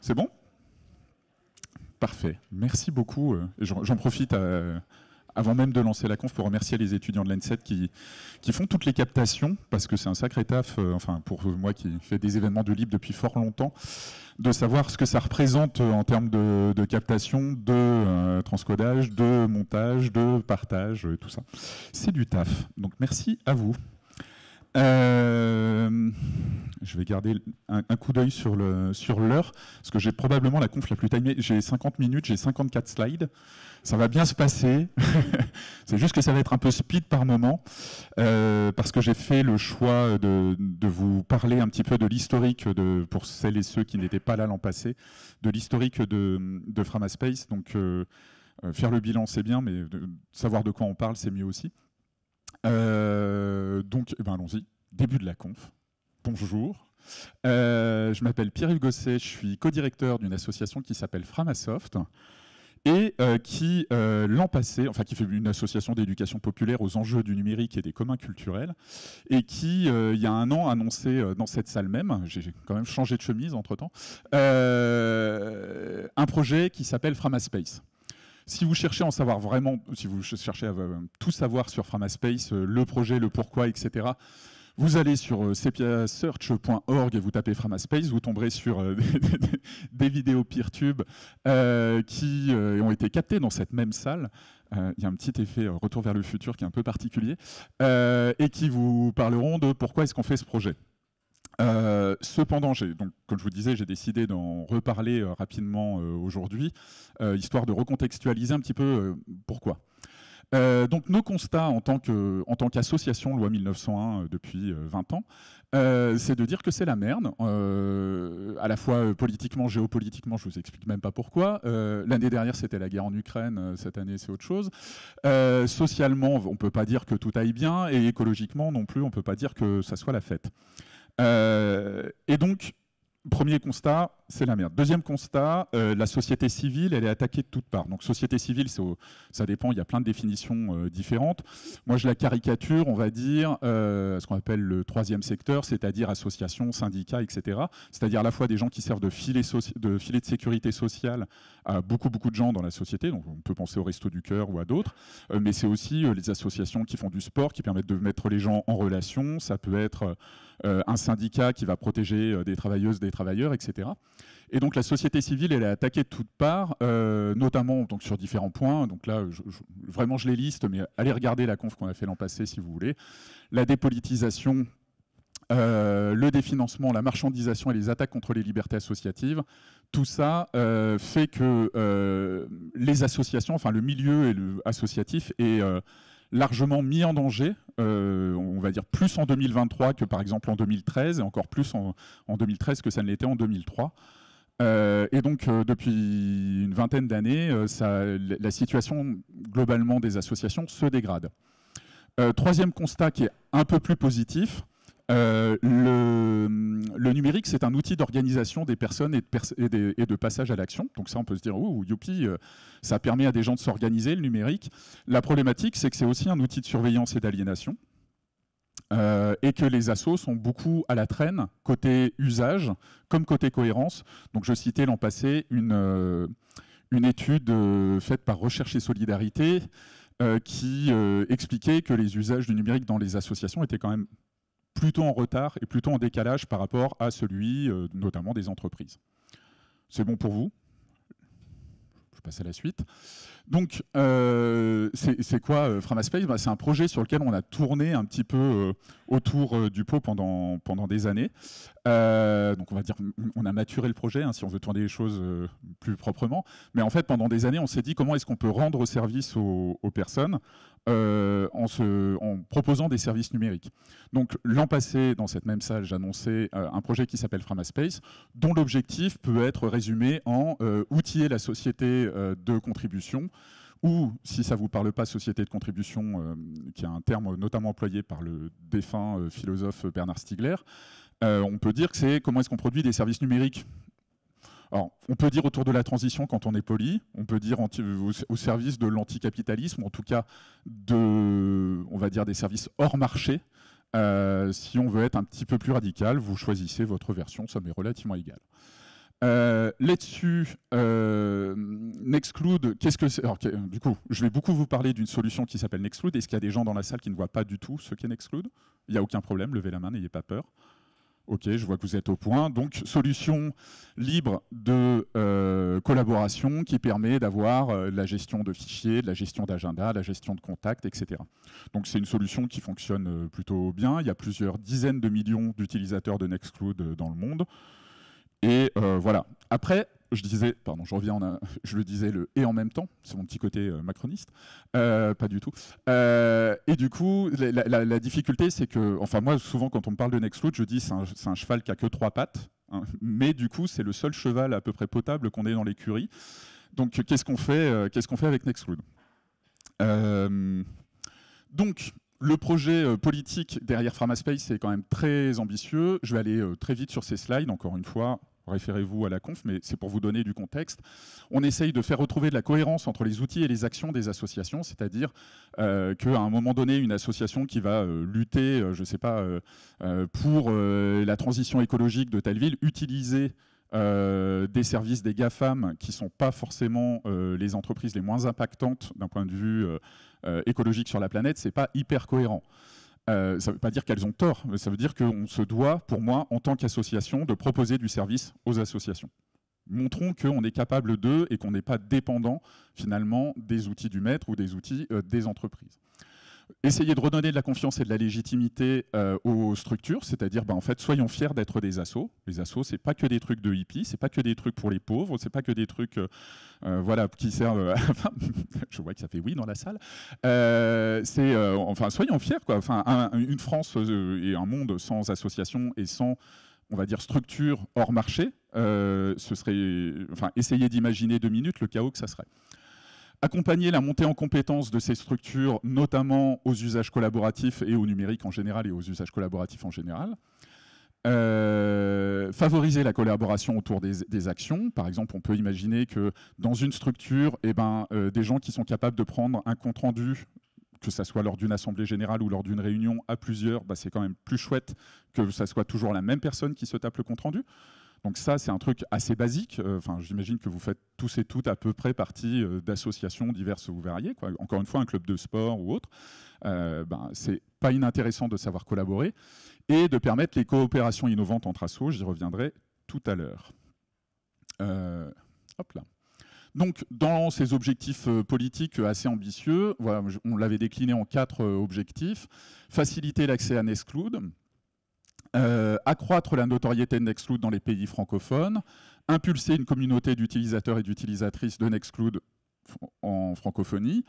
C'est bon Parfait. Merci beaucoup. Euh, j'en profite euh, avant même de lancer la conf pour remercier les étudiants de l'ENSET qui, qui font toutes les captations, parce que c'est un sacré taf, euh, enfin pour moi qui fais des événements du libre depuis fort longtemps, de savoir ce que ça représente en termes de, captation, de transcodage, de montage, de partage, tout ça. C'est du taf. Donc merci à vous. Euh je vais garder un, coup d'œil sur l'heure, sur parce que j'ai probablement la conf la plus timée. J'ai 50 minutes, j'ai 54 slides. Ça va bien se passer. C'est juste que ça va être un peu speed par moment, euh, parce que j'ai fait le choix de, vous parler un petit peu de l'historique, pour celles et ceux qui n'étaient pas là l'an passé, de l'historique de, Framaspace. Donc, euh, euh, faire le bilan, c'est bien, mais savoir de quoi on parle, c'est mieux aussi. donc, eh ben, allons-y. Début de la conf bonjour. Euh, je m'appelle Pierre-Yves Gosset, je suis co-directeur d'une association qui s'appelle Framasoft et euh, qui, euh, l'an passé, enfin qui fait une association d'éducation populaire aux enjeux du numérique et des communs culturels, et qui, il y a un an, annoncé dans cette salle même, j'ai quand même changé de chemise entre-temps, un projet qui s'appelle Framaspace. Si vous cherchez à en savoir vraiment, si vous cherchez à tout savoir sur Framaspace, le projet, le pourquoi, etc., vous allez sur euh, sepiasearch.org et vous tapez Framaspace, vous tomberez sur euh, des, vidéos PeerTube euh, qui ont été captées dans cette même salle. Il y a un petit effet retour vers le futur qui est un peu particulier et qui vous parleront de pourquoi est-ce qu'on fait ce projet. cependant, donc, comme je vous disais, j'ai décidé d'en reparler rapidement aujourd'hui, histoire de recontextualiser un petit peu pourquoi. Euh, donc nos constats en tant qu'association loi 1901 euh, depuis 20 euh, ans, c'est de dire que c'est la merde, à la fois politiquement, géopolitiquement, je vous explique même pas pourquoi. L'année dernière, c'était la guerre en Ukraine, cette année, c'est autre chose. socialement, on peut pas dire que tout aille bien, et écologiquement non plus, on peut pas dire que ça soit la fête. et donc, premier constat, c'est la merde. Deuxième constat, euh, la société civile, elle est attaquée de toutes parts. Donc société civile, ça dépend, il y a plein de définitions euh, différentes. Moi, je la caricature, on va dire, euh, ce qu'on appelle le troisième secteur, c'est-à-dire associations, syndicats, etc. C'est-à-dire à la fois des gens qui servent de filet, de de sécurité sociale à beaucoup, beaucoup de gens dans la société, donc on peut penser au Resto du Cœur ou à d'autres, mais c'est aussi les associations qui font du sport, qui permettent de mettre les gens en relation, ça peut être un syndicat qui va protéger des travailleuses, des travailleurs, etc. Et donc la société civile, elle est attaquée de toutes parts, euh, notamment sur différents points. Donc là, vraiment, je les liste, mais allez regarder la conf qu'on a fait l'an passé, si vous voulez. La dépolitisation, euh, le définancement, la marchandisation et les attaques contre les libertés associatives, tout ça euh, fait que les associations, enfin le milieu et le associatif est largement mis en danger, on va dire plus en 2023 que par exemple en 2013, et encore plus en 2013 que ça ne l'était en 2003. Euh, et donc, euh, depuis une vingtaine d'années, euh, la situation globalement des associations se dégrade. troisième constat qui est un peu plus positif, le, numérique, c'est un outil d'organisation des personnes et de, et de passage à l'action. Donc ça, on peut se dire, ouh, youpi, ça permet à des gens de s'organiser, le numérique. La problématique, c'est que c'est aussi un outil de surveillance et d'aliénation. Euh, et que les assos sont beaucoup à la traîne côté usage comme côté cohérence. Donc je citais l'an passé une, euh, étude euh, faite par Recherche et Solidarité qui expliquait que les usages du numérique dans les associations étaient quand même plutôt en retard et plutôt en décalage par rapport à celui notamment des entreprises. C'est bon pour vous passer à la suite. Donc, euh, c'est quoi euh, Framaspace bah, C'est un projet sur lequel on a tourné un petit peu euh, autour du pot pendant, pendant des années. donc, on va dire, on a maturé le projet, hein, si on veut tourner les choses plus proprement. Mais en fait, pendant des années, on s'est dit comment est-ce qu'on peut rendre service aux personnes euh, en, proposant des services numériques. Donc l'an passé, dans cette même salle, j'annonçais euh, un projet qui s'appelle Framaspace, dont l'objectif peut être résumé en euh, outiller la société de contribution ou, si ça ne vous parle pas, société de contribution, qui est un terme notamment employé par le défunt philosophe Bernard Stiegler, on peut dire que c'est comment est-ce qu'on produit des services numériques on peut dire autour de la transition quand on est poli, on peut dire au, service de l'anticapitalisme, en tout cas de, on va dire des services hors marché. Euh, si on veut être un petit peu plus radical, vous choisissez votre version, ça m'est relativement égal. Euh, Là-dessus, euh, qu'est-ce que c'est Du coup, je vais beaucoup vous parler d'une solution qui s'appelle Nextcloud. Est-ce qu'il y a des gens dans la salle qui ne voient pas du tout ce qu'est n'exclude Il n'y a aucun problème, levez la main, n'ayez pas peur. Ok, je vois que vous êtes au point. Donc, solution libre de euh, collaboration qui permet d'avoir euh, la gestion de fichiers, la gestion d'agenda, la gestion de contacts, etc. Donc, c'est une solution qui fonctionne euh, plutôt bien. Il y a plusieurs dizaines de millions d'utilisateurs de Nextcloud dans le monde. Et euh, voilà. Après, je disais, pardon, je reviens, je le disais le et en même temps, c'est mon petit côté euh, macroniste, euh, pas du tout. et du coup, la, difficulté, c'est que, enfin moi, souvent quand on me parle de Nextcloud, je dis c'est un, cheval qui a que trois pattes, hein, mais du coup, c'est le seul cheval à peu près potable qu'on ait dans l'écurie. Donc, qu'est-ce qu'on fait, qu'est-ce qu'on fait avec Nextcloud Donc, le projet euh, politique derrière Framaspace est quand même très ambitieux. Je vais aller euh, très vite sur ces slides, encore une fois. Référez-vous à la conf, mais c'est pour vous donner du contexte. On essaye de faire retrouver de la cohérence entre les outils et les actions des associations, c'est-à-dire euh, qu'à un moment donné, une association qui va lutter, je ne sais pas, pour la transition écologique de telle ville, utiliser euh, des services des GAFAM qui ne sont pas forcément euh, les entreprises les moins impactantes d'un point de vue euh, écologique sur la planète, ce n'est pas hyper cohérent. ça ne veut pas dire qu'elles ont tort, mais ça veut dire qu'on se doit, pour moi, en tant qu'association, de proposer du service aux associations. Montrons qu'on est capable d'eux et qu'on n'est pas dépendant, finalement, des outils du maître ou des outils des entreprises. Essayer de redonner de la confiance et de la légitimité euh, aux structures, c'est-à-dire, ben, en fait, soyons fiers d'être des assos. Les assos, c'est pas que des trucs de hippies, c'est pas que des trucs pour les pauvres, c'est pas que des trucs, euh, euh, voilà, qui servent. je vois que ça fait oui dans la salle. c'est, enfin, soyons fiers, quoi. Enfin, une France et un monde sans association et sans on va dire structure hors marché, ce serait, enfin, essayez d'imaginer deux minutes le chaos que ça serait accompagner la montée en compétence de ces structures, notamment aux usages collaboratifs et au numérique en général et aux usages collaboratifs en général. Euh, favoriser la collaboration autour des, actions. Par exemple, on peut imaginer que dans une structure, eh ben, euh, des gens qui sont capables de prendre un compte-rendu que ce soit lors d'une assemblée générale ou lors d'une réunion à plusieurs, bah, c'est quand même plus chouette que ce soit toujours la même personne qui se tape le compte rendu. Donc ça, c'est un truc assez basique. Euh, j'imagine que vous faites tous et toutes à peu près partie euh, d'associations diverses ou variées. Encore une fois, un club de sport ou autre. Euh, ben, c'est pas inintéressant de savoir collaborer et de permettre les coopérations innovantes entre assos. J'y reviendrai tout à l'heure. Euh, Donc, dans ces objectifs politiques assez ambitieux, on l'avait décliné en quatre objectifs. Faciliter l'accès à Nescloud. Euh, accroître la notoriété de dans les pays francophones, impulser une communauté d'utilisateurs et d'utilisatrices de Nextcloud en francophonie.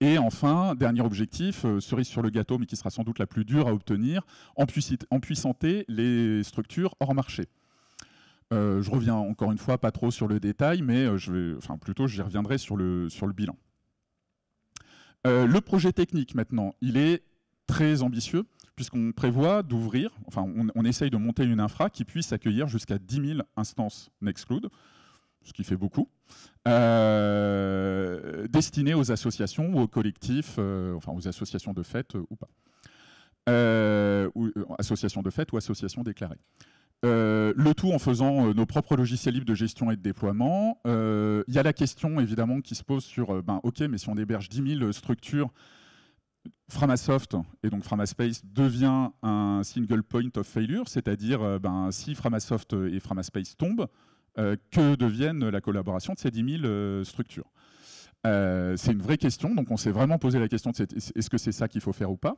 Et enfin, dernier objectif, euh, cerise sur le gâteau, mais qui sera sans doute la plus dure à obtenir, en empuissanter les structures hors marché. Euh, je reviens encore une fois pas trop sur le détail, mais je vais, enfin, plutôt j'y reviendrai sur le, sur le bilan. le projet technique maintenant, il est très ambitieux puisqu'on prévoit d'ouvrir, enfin on, essaye de monter une infra qui puisse accueillir jusqu'à 10 000 instances Nextcloud, ce qui fait beaucoup, euh, destinées aux associations ou aux collectifs, euh, enfin aux associations de fête euh, ou pas. ou, associations de fête ou associations déclarées. le tout en faisant nos propres logiciels libres de gestion et de déploiement. Il y a la question évidemment qui se pose sur, ben, ok, mais si on héberge 10 000 structures Framasoft et donc Framaspace devient un single point of failure, c'est-à-dire euh, ben, si Framasoft et Framaspace tombent, euh, que devienne la collaboration de ces 10 000 euh, structures C'est une vraie question, donc on s'est vraiment posé la question est-ce que c'est ça qu'il faut faire ou pas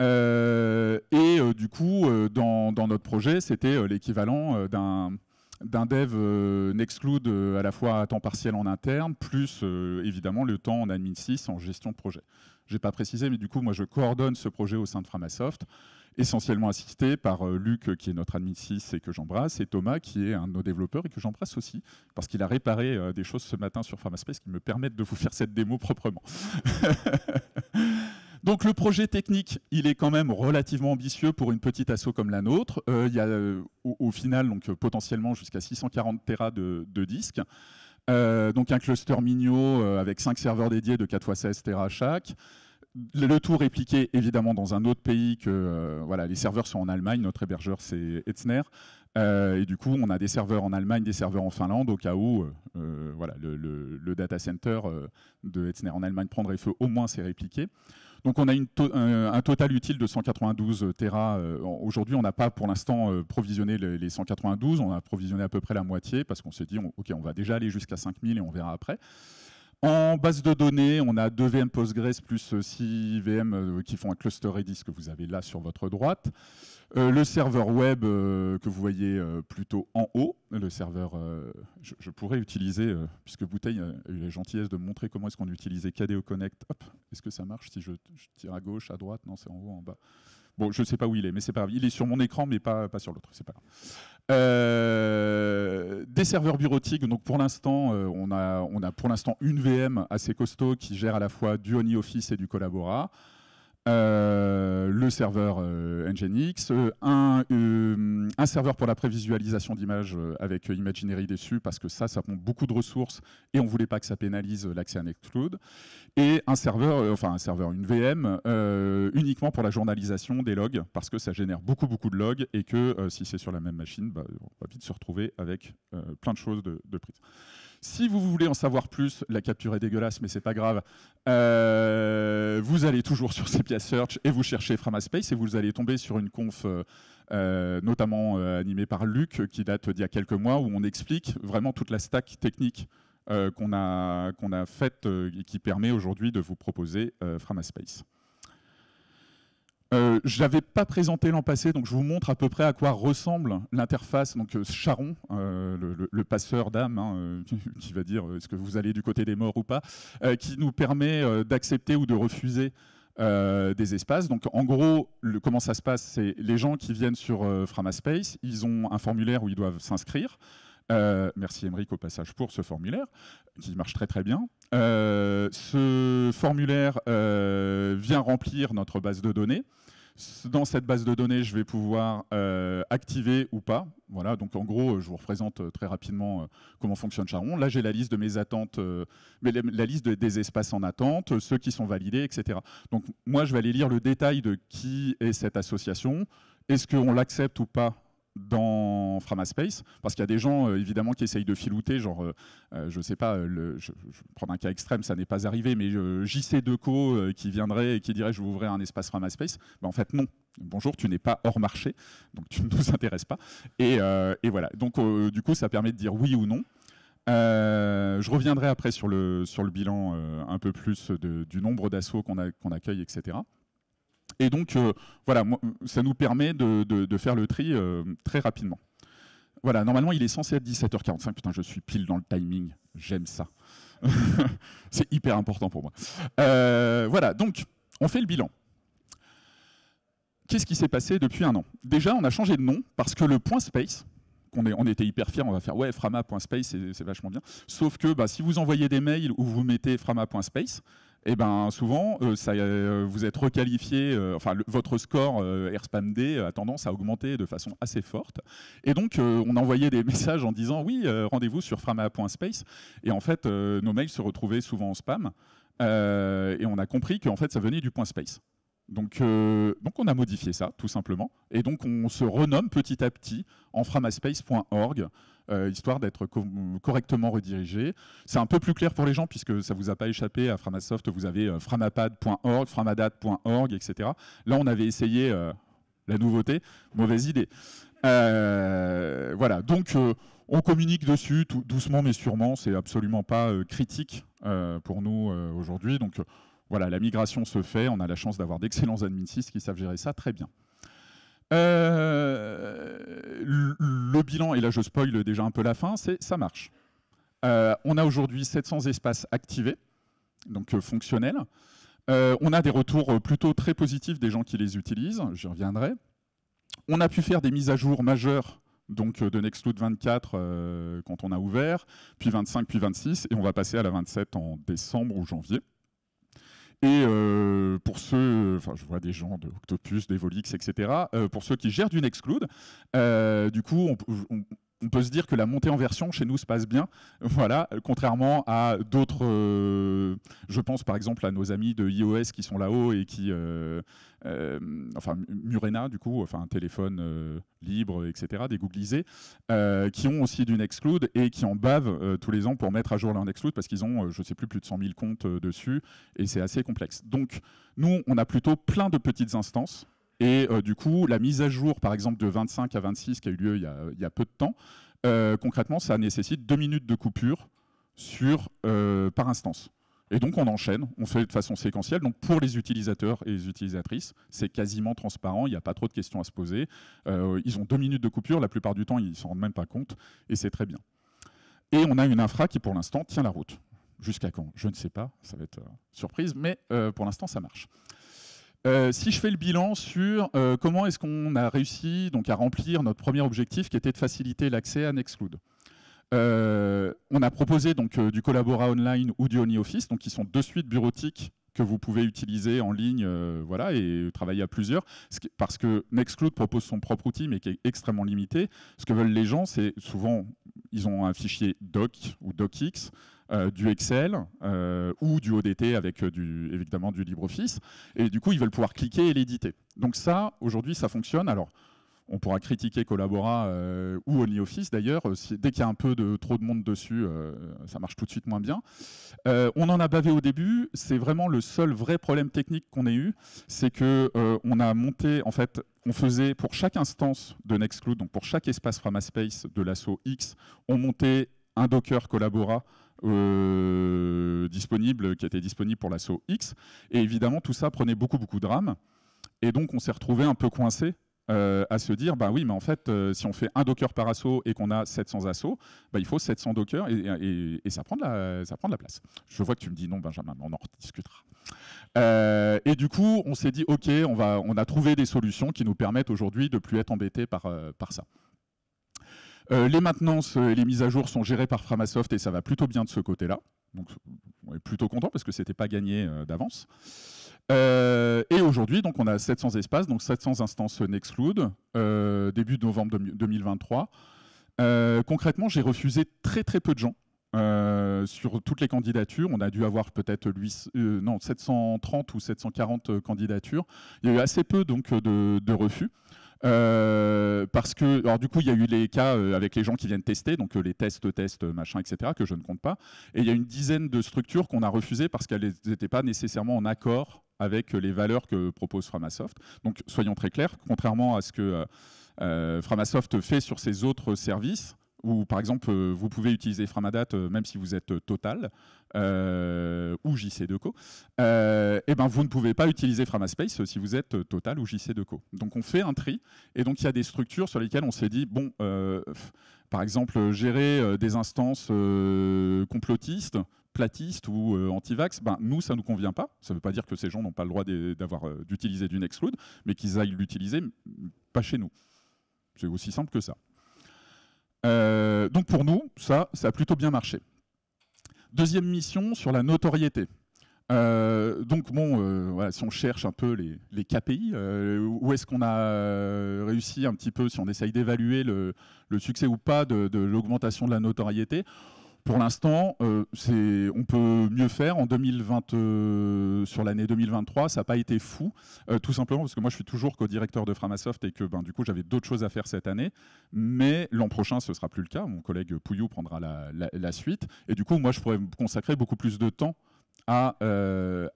Et du coup, dans, notre projet, c'était l'équivalent d'un dev euh, à la fois à temps partiel en interne, plus évidemment le temps en admin 6 en gestion de projet j'ai pas précisé, mais du coup, moi, je coordonne ce projet au sein de Framasoft, essentiellement assisté par euh, Luc, qui est notre admin 6 et que j'embrasse, et Thomas, qui est un de nos développeurs et que j'embrasse aussi, parce qu'il a réparé euh, des choses ce matin sur Framaspace qui me permettent de vous faire cette démo proprement. Donc le projet technique, il est quand même relativement ambitieux pour une petite asso comme la nôtre. Euh, il y a au, final donc, potentiellement jusqu'à 640 Tera de, disques. donc un cluster mignon avec 5 serveurs dédiés de 4 x 16 Tera chaque le tout répliqué évidemment dans un autre pays que euh, voilà, les serveurs sont en Allemagne, notre hébergeur c'est Etzner. Euh, et du coup, on a des serveurs en Allemagne, des serveurs en Finlande, au cas où euh, voilà, le, data center de Etzner en Allemagne prendrait feu, au moins c'est répliqué. Donc on a un, total utile de 192 Tera. Aujourd'hui, on n'a pas pour l'instant provisionné les, 192, on a provisionné à peu près la moitié parce qu'on s'est dit, ok, on va déjà aller jusqu'à 5000 et on verra après. En base de données, on a deux VM Postgres plus 6 VM euh, qui font un cluster Redis que vous avez là sur votre droite. Euh, le serveur web euh, que vous voyez euh, plutôt en haut, le serveur, je, pourrais utiliser, puisque Bouteille a eu la gentillesse de montrer comment est-ce qu'on utilisait KDO Connect. est-ce que ça marche si je, tire à gauche, à droite Non, c'est en haut, en bas. Bon, je ne sais pas où il est, mais c'est pas grave. Il est sur mon écran, mais pas, sur l'autre, c'est pas grave. des serveurs bureautiques, donc pour l'instant, on a, on a pour l'instant une VM assez costaud qui gère à la fois du office et du Collabora. Euh, le serveur euh, Nginx, euh, un, serveur pour la prévisualisation d'images avec Imaginary dessus, parce que ça, ça prend beaucoup de ressources et on ne voulait pas que ça pénalise l'accès à Nextcloud, et un serveur, enfin un serveur, une VM, uniquement pour la journalisation des logs, parce que ça génère beaucoup, beaucoup de logs et que si c'est sur la même machine, bah, on va vite se retrouver avec plein de choses de prise. Si vous voulez en savoir plus, la capture est dégueulasse, mais c'est pas grave. Euh, vous allez toujours sur CPS Search et vous cherchez Framaspace et vous allez tomber sur une conf. Euh, euh, notamment animée par Luc, qui date d'il y a quelques mois, où on explique vraiment toute la stack technique qu'on a, qu'on a faite et qui permet aujourd'hui de vous proposer Framaspace. Euh, je n'avais pas présenté l'an passé, donc je vous montre à peu près à quoi ressemble l'interface. Donc euh, Charon, euh, le, passeur d'âme, hein, qui va dire est-ce que vous allez du côté des morts ou pas, qui nous permet d'accepter ou de refuser des espaces. Donc en gros, le, comment ça se passe, c'est les gens qui viennent sur Framaspace, ils ont un formulaire où ils doivent s'inscrire. Euh, merci Émeric au passage pour ce formulaire qui marche très très bien. Euh, ce formulaire euh, vient remplir notre base de données. Dans cette base de données, je vais pouvoir activer ou pas. Voilà, donc en gros, je vous représente très rapidement comment fonctionne Charon. Là, j'ai la liste de mes attentes, la liste des espaces en attente, ceux qui sont validés, etc. Donc moi, je vais aller lire le détail de qui est cette association, est-ce qu'on l'accepte ou pas dans Framaspace, parce qu'il y a des gens euh, évidemment qui essayent de filouter, genre, je euh, euh, je sais pas, je, vais prendre un cas extrême, ça n'est pas arrivé, mais JC Deco qui viendrait et qui dirait je vous ouvrais un espace Framaspace, ben, en fait non. Bonjour, tu n'es pas hors marché, donc tu ne nous intéresses pas. Et, voilà, donc du coup ça permet de dire oui ou non. je reviendrai après sur le, sur le bilan un peu plus du nombre d'assauts qu'on accueille, etc. Et donc, euh, voilà, ça nous permet de, faire le tri euh, très rapidement. Voilà, normalement, il est censé être 17h45. Putain, je suis pile dans le timing. J'aime ça. c'est hyper important pour moi. Euh, voilà, donc, on fait le bilan. Qu'est-ce qui s'est passé depuis un an Déjà, on a changé de nom parce que le point space, qu'on on était hyper fiers, on va faire ouais, frama.space, c'est vachement bien. Sauf que bah, si vous envoyez des mails où vous mettez frama.space, et eh ben souvent, euh, euh, vous êtes requalifié, euh, enfin votre score Spam D a tendance à augmenter de façon assez forte. Et donc, on envoyait des messages en disant oui, rendez-vous sur frama.space. Et en fait, nos mails se retrouvaient souvent en spam. et on a compris qu'en fait, ça venait du point space. Donc, euh, donc on a modifié ça, tout simplement. Et donc on se renomme petit à petit en framaspace.org, euh, histoire d'être correctement redirigé. C'est un peu plus clair pour les gens, puisque ça ne vous a pas échappé à Framasoft, vous avez euh, framapad.org, framadat.org, etc. Là, on avait essayé la nouveauté, mauvaise idée. voilà, donc on communique dessus doucement mais sûrement, c'est absolument pas critique pour nous aujourd'hui. Donc voilà, la migration se fait, on a la chance d'avoir d'excellents admin qui savent gérer ça très bien. Euh, le bilan, et là je spoil déjà un peu la fin, c'est ça marche. Euh, on a aujourd'hui 700 espaces activés, donc euh, fonctionnels. on a des retours plutôt très positifs des gens qui les utilisent, j'y reviendrai. On a pu faire des mises à jour majeures donc de Nextcloud 24 quand on a ouvert, puis 25, puis 26, et on va passer à la 27 en décembre ou janvier. Et euh, pour ceux, enfin je vois des gens de Octopus, d'Evolix, etc., euh, pour ceux qui gèrent du exclude, euh, du coup, on, on, on peut se dire que la montée en version chez nous se passe bien. Voilà, contrairement à d'autres, euh, je pense par exemple à nos amis de iOS qui sont là-haut et qui, euh, euh, enfin Murena du coup, enfin un téléphone libre, etc., des googlisés, qui ont aussi du Nextcloud et qui en bavent tous les ans pour mettre à jour leur Nextcloud parce qu'ils ont, je sais plus, plus de 100 000 comptes dessus et c'est assez complexe. Donc nous, on a plutôt plein de petites instances et euh, du coup, la mise à jour, par exemple, de 25 à 26 qui a eu lieu il y a, peu de temps, euh, concrètement, ça nécessite deux minutes de coupure sur, euh, par instance. Et donc, on enchaîne, on fait de façon séquentielle. Donc, pour les utilisateurs et les utilisatrices, c'est quasiment transparent, il n'y a pas trop de questions à se poser. ils ont deux minutes de coupure, la plupart du temps, ils ne s'en rendent même pas compte, et c'est très bien. Et on a une infra qui, pour l'instant, tient la route. Jusqu'à quand Je ne sais pas, ça va être surprise, mais pour l'instant, ça marche. Euh, si je fais le bilan sur euh, comment est-ce qu'on a réussi donc, à remplir notre premier objectif qui était de faciliter l'accès à Nextcloud. Euh, on a proposé donc, du Collabora Online ou du OnlyOffice, donc qui sont deux suites bureautiques que vous pouvez utiliser en ligne voilà, et travailler à plusieurs, parce que Nextcloud propose son propre outil, mais qui est extrêmement limité. Ce que veulent les gens, c'est souvent ils ont un fichier doc ou docx, euh, du Excel euh, ou du ODT avec euh, du, évidemment du LibreOffice. Et du coup, ils veulent pouvoir cliquer et l'éditer. Donc ça, aujourd'hui, ça fonctionne. Alors, on pourra critiquer Collabora euh, ou OnlyOffice d'ailleurs. Euh, dès qu'il y a un peu de trop de monde dessus, euh, ça marche tout de suite moins bien. on en a bavé au début. C'est vraiment le seul vrai problème technique qu'on ait eu, c'est que on a monté en fait. On faisait pour chaque instance de Nextcloud, donc pour chaque espace Framaspace de l'assaut X, on montait un Docker Collabora disponible, qui était disponible pour l'assaut X. Et évidemment, tout ça prenait beaucoup, beaucoup de RAM. Et donc, on s'est retrouvé un peu coincé euh, à se dire, bah oui, mais en fait, euh, si on fait un Docker par assaut et qu'on a 700 assauts, bah, il faut 700 Docker et, ça, prend de la, ça prend la place. Je vois que tu me dis non, Benjamin, mais on en rediscutera. Euh, et du coup, on s'est dit, OK, on, va, on a trouvé des solutions qui nous permettent aujourd'hui de plus être embêtés par, par ça. les maintenances et les mises à jour sont gérées par Framasoft et ça va plutôt bien de ce côté-là. Donc on est plutôt content parce que c'était pas gagné euh, d'avance. Euh, et aujourd'hui, donc on a 700 espaces, donc 700 instances Nextcloud, euh, début novembre 2023. concrètement, j'ai refusé très très peu de gens. sur toutes les candidatures, on a dû avoir peut-être 730 ou 740 candidatures. Il y a eu assez peu donc de, de refus. Euh, parce que, alors du coup, il y a eu les cas euh, avec les gens qui viennent tester, donc euh, les tests, tests, machin, etc., que je ne compte pas. Et il y a une dizaine de structures qu'on a refusées parce qu'elles n'étaient pas nécessairement en accord avec les valeurs que propose Framasoft. Donc, soyons très clairs, contrairement à ce que Framasoft fait sur ses autres services, ou par exemple, euh, vous pouvez utiliser Framadat euh, même si vous êtes euh, Total ou JC2Co, et eh ben vous ne pouvez pas utiliser Framaspace si vous êtes Total ou JC2Co. Donc on fait un tri, et donc il y a des structures sur lesquelles on s'est dit, bon, par exemple, gérer des instances complotistes, platistes ou antivax, anti-vax, ben, nous, ça ne nous convient pas. Ça ne veut pas dire que ces gens n'ont pas le droit d'utiliser du Nextcloud, mais qu'ils aillent l'utiliser, pas chez nous. C'est aussi simple que ça. Euh, donc pour nous, ça, ça a plutôt bien marché. Deuxième mission sur la notoriété. Euh, donc bon, euh, si on cherche un peu les, KPI, où est-ce qu'on a réussi un petit peu, si on essaye d'évaluer le, succès ou pas de l'augmentation de la notoriété, pour l'instant, euh, on peut mieux faire. En 2020, euh, sur l'année 2023, ça n'a pas été fou, euh, tout simplement parce que moi, je suis toujours co-directeur de Framasoft et que, ben, du coup, j'avais d'autres choses à faire cette année. Mais l'an prochain, ce ne sera plus le cas. Mon collègue Pouillou prendra la, suite. Et du coup, moi, je pourrais me consacrer beaucoup plus de temps à,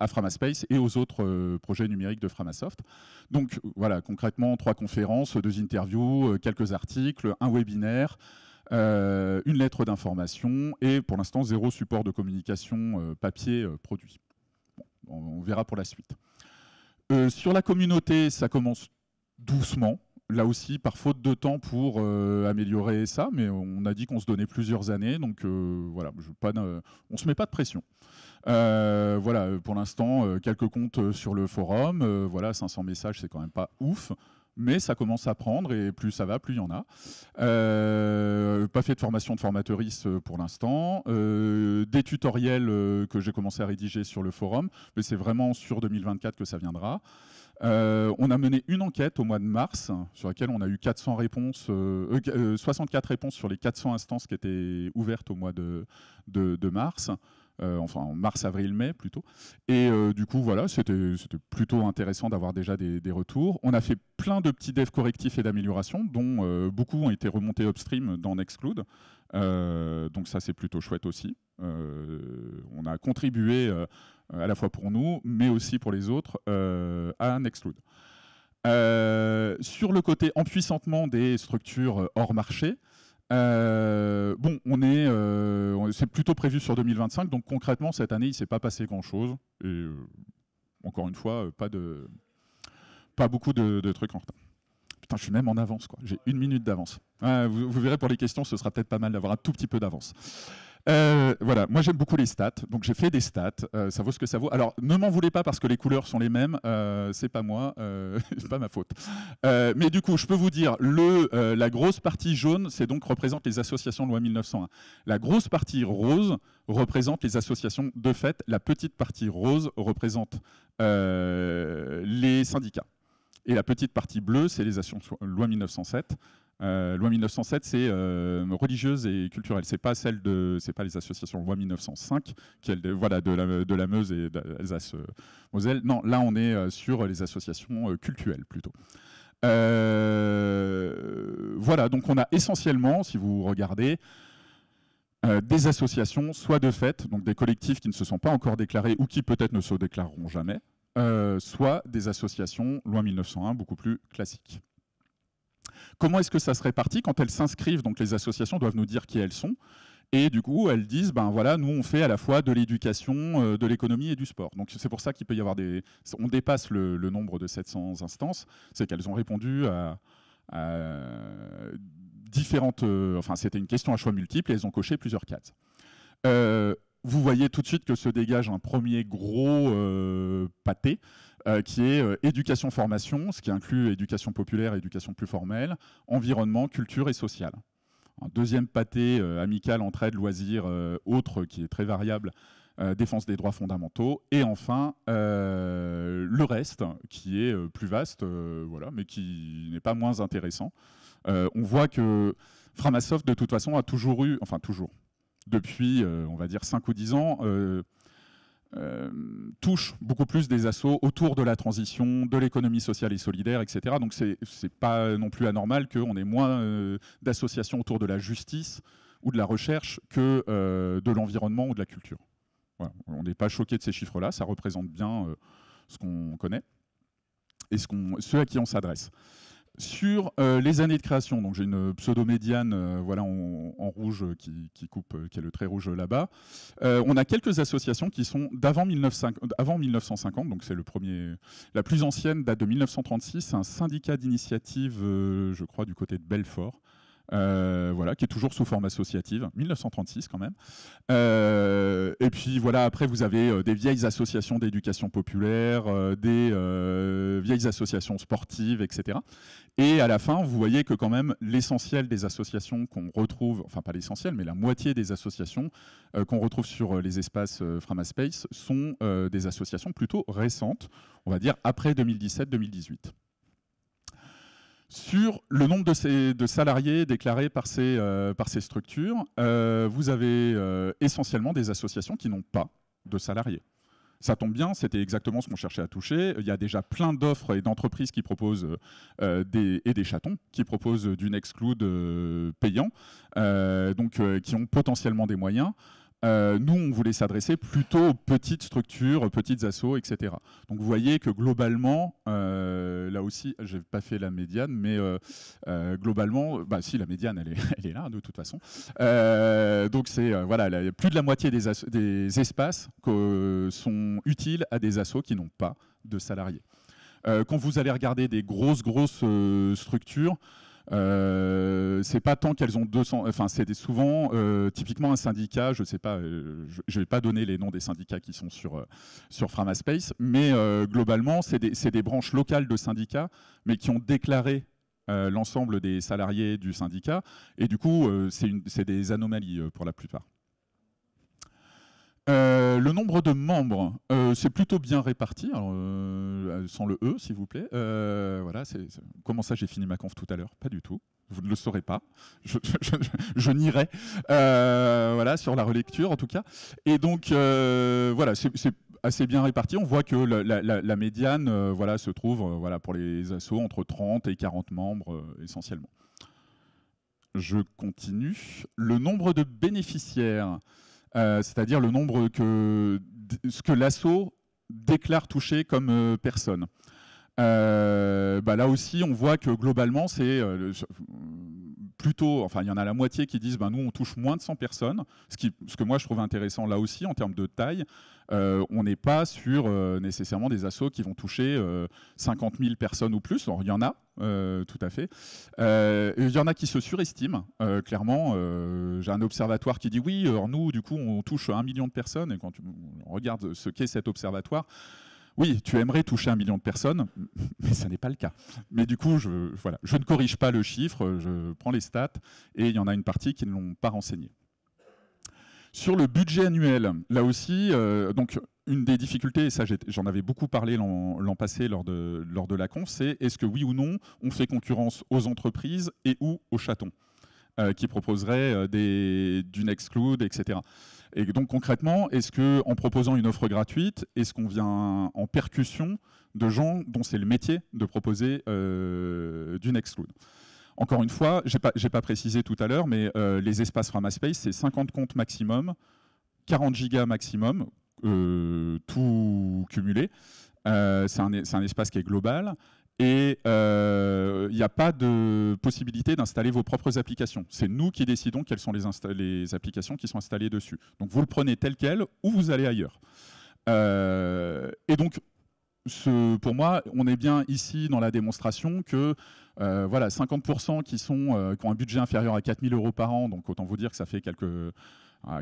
Framaspace et aux autres projets numériques de Framasoft. Donc voilà, concrètement, trois conférences, deux interviews, quelques articles, un webinaire, euh, une lettre d'information et pour l'instant zéro support de communication euh, papier euh, produit. on, verra pour la suite. sur la communauté, ça commence doucement. Là aussi, par faute de temps pour améliorer ça, mais on a dit qu'on se donnait plusieurs années, donc voilà, on ne se met pas de pression. voilà, pour l'instant, quelques comptes sur le forum. voilà, 500 messages, c'est quand même pas ouf mais ça commence à prendre et plus ça va, plus il y en a. Euh, pas fait de formation de formateuriste euh, pour l'instant, euh, des tutoriels que j'ai commencé à rédiger sur le forum, mais c'est vraiment sur 2024 que ça viendra. on a mené une enquête au mois de mars sur laquelle on a eu 400 réponses, 64 réponses sur les 400 instances qui étaient ouvertes au mois de mars. Euh, enfin en mars, avril, mai plutôt. Et euh, du coup, voilà, c'était plutôt intéressant d'avoir déjà des, retours. On a fait plein de petits devs correctifs et d'améliorations, dont euh, beaucoup ont été remontés upstream dans Nextcloud. donc ça, c'est plutôt chouette aussi. on a contribué à la fois pour nous, mais aussi pour les autres, à Nextcloud. sur le côté empuissantement des structures hors marché, euh, bon, on est, euh, c'est plutôt prévu sur 2025, donc concrètement cette année il s'est pas passé grand chose. Et euh, encore une fois, pas de, pas beaucoup de, trucs en retard. Putain, je suis même en avance quoi. J'ai une minute d'avance. Ah, vous, verrez pour les questions, ce sera peut-être pas mal d'avoir un tout petit peu d'avance. Euh, voilà, moi j'aime beaucoup les stats, donc j'ai fait des stats, euh, ça vaut ce que ça vaut. Alors ne m'en voulez pas parce que les couleurs sont les mêmes, euh, c'est pas moi, c'est pas ma faute. mais du coup, je peux vous dire, la grosse partie jaune, c'est donc représente les associations de loi 1901. La grosse partie rose représente les associations de fait, la petite partie rose représente les syndicats. Et la petite partie bleue, c'est les associations loi 1907. Euh, loi 1907, c'est euh, religieuse et culturelle. C'est pas celle de, c'est pas les associations loi 1905 voilà, de la, Meuse et d'Alsace-Moselle. Euh, non, là, on est sur les associations culturelles plutôt. voilà, donc on a essentiellement, si vous regardez, des associations, soit de fait, donc des collectifs qui ne se sont pas encore déclarés ou qui peut-être ne se déclareront jamais, soit des associations, loi 1901, beaucoup plus classiques. Comment est-ce que ça se répartit Quand elles s'inscrivent, donc les associations doivent nous dire qui elles sont. Et du coup, elles disent, ben voilà, nous on fait à la fois de l'éducation, euh, de l'économie et du sport. Donc c'est pour ça qu'il peut y avoir des... On dépasse le, nombre de 700 instances, c'est qu'elles ont répondu à, différentes... Euh, enfin, c'était une question à choix multiple et elles ont coché plusieurs cases. Euh, vous voyez tout de suite que se dégage un premier gros pâté euh, qui est euh, éducation-formation, ce qui inclut éducation populaire et éducation plus formelle, environnement, culture et social. Un deuxième pâté euh, amical, entraide, loisirs, autre qui est très variable, défense des droits fondamentaux. Et enfin, le reste, qui est plus vaste, voilà, mais qui n'est pas moins intéressant. on voit que Framasoft, de toute façon, a toujours eu, enfin toujours, depuis, on va dire, 5 ou 10 ans, euh, touche beaucoup plus des assauts autour de la transition, de l'économie sociale et solidaire, etc. Donc n'est pas non plus anormal qu'on ait moins euh, d'associations autour de la justice ou de la recherche que euh, de l'environnement ou de la culture. On n'est pas choqué de ces chiffres-là, ça représente bien ce qu'on connaît et ce, ceux à qui on s'adresse. Sur euh, les années de création, donc j'ai une pseudo-médiane euh, voilà, en, rouge euh, qui, qui, coupe, qui est le trait rouge là-bas. on a quelques associations qui sont d'avant 1950, donc c'est le premier. La plus ancienne date de 1936, un syndicat d'initiative, je crois, du côté de Belfort, euh, voilà, qui est toujours sous forme associative, 1936 quand même. Euh, et puis voilà, après vous avez euh, des vieilles associations d'éducation populaire, des vieilles associations sportives, etc. Et à la fin, vous voyez que quand même l'essentiel des associations qu'on retrouve, enfin pas l'essentiel, mais la moitié des associations qu'on retrouve sur les espaces Framaspace sont des associations plutôt récentes, on va dire après 2017-2018. Sur le nombre de, salariés déclarés par ces, euh, structures, euh, vous avez euh, essentiellement des associations qui n'ont pas de salariés. Ça tombe bien, c'était exactement ce qu'on cherchait à toucher. Il y a déjà plein d'offres et d'entreprises qui proposent des, et des chatons qui proposent du Nextcloud payant, donc qui ont potentiellement des moyens. Euh, nous, on voulait s'adresser plutôt aux petites structures, aux petites assos, etc. Donc vous voyez que globalement, euh, là aussi, je n'ai pas fait la médiane, mais euh, globalement, bah, si, la médiane, elle est, là, de toute façon. donc c'est voilà, plus de la moitié des, espaces que, sont utiles à des assos qui n'ont pas de salariés. quand vous allez regarder des grosses, grosses structures, euh, c'est pas tant qu'elles ont 200, enfin c'est souvent euh, typiquement un syndicat, je sais pas, euh, je, vais pas donner les noms des syndicats qui sont sur sur Framaspace, mais globalement c'est des, des branches locales de syndicats, mais qui ont déclaré l'ensemble des salariés du syndicat, et du coup c'est des anomalies pour la plupart. Euh, le nombre de membres, euh, c'est plutôt bien réparti, euh, sans le E s'il vous plaît. voilà, Comment ça j'ai fini ma conf tout à l'heure Pas du tout. Vous ne le saurez pas. Je, n'irai voilà, sur la relecture en tout cas. Et donc, voilà, c'est assez bien réparti. On voit que la, médiane voilà, se trouve voilà, pour les assos entre 30 et 40 membres essentiellement. Je continue. Le nombre de bénéficiaires. Euh, c'est-à-dire le nombre que ce que l'assaut déclare toucher comme euh, personne. Euh, bah, là aussi, on voit que globalement, c'est enfin il y en a la moitié qui disent, ben nous on touche moins de 100 personnes, ce, qui, ce que moi je trouve intéressant là aussi en termes de taille, euh, on n'est pas sur euh, nécessairement des assauts qui vont toucher 50 euh, 000 personnes ou plus, il y en a, tout à fait. il y en a qui se surestiment, clairement. J'ai un observatoire qui dit oui, nous, du coup, on touche un million de personnes. Et quand on regarde ce qu'est cet observatoire, oui, tu aimerais toucher un million de personnes, mais ça n'est pas le cas. Mais du coup, je, voilà, je ne corrige pas le chiffre, je prends les stats, et il y en a une partie qui ne l'ont pas renseigné. Sur le budget annuel, là aussi, euh, donc une des difficultés, et ça j'en avais beaucoup parlé l'an passé lors de, lors de la conf, c'est est-ce que oui ou non on fait concurrence aux entreprises et ou aux chatons euh, qui proposerait euh, d'une exclude, etc. Et donc concrètement, est-ce qu'en proposant une offre gratuite, est-ce qu'on vient en percussion de gens dont c'est le métier de proposer euh, exclude Encore une fois, je n'ai pas, précisé tout à l'heure, mais euh, les espaces Ramaspace, c'est 50 comptes maximum, 40 gigas maximum, tout cumulé. c'est un, espace qui est global et euh, il n'y a pas de possibilité d'installer vos propres applications. C'est nous qui décidons quelles sont les, les, applications qui sont installées dessus. Donc vous le prenez tel quel ou vous allez ailleurs. Euh, et donc, ce, pour moi, on est bien ici dans la démonstration que euh, voilà, 50% qui, sont, qui ont un budget inférieur à 4000 euros par an, donc autant vous dire que ça fait quelques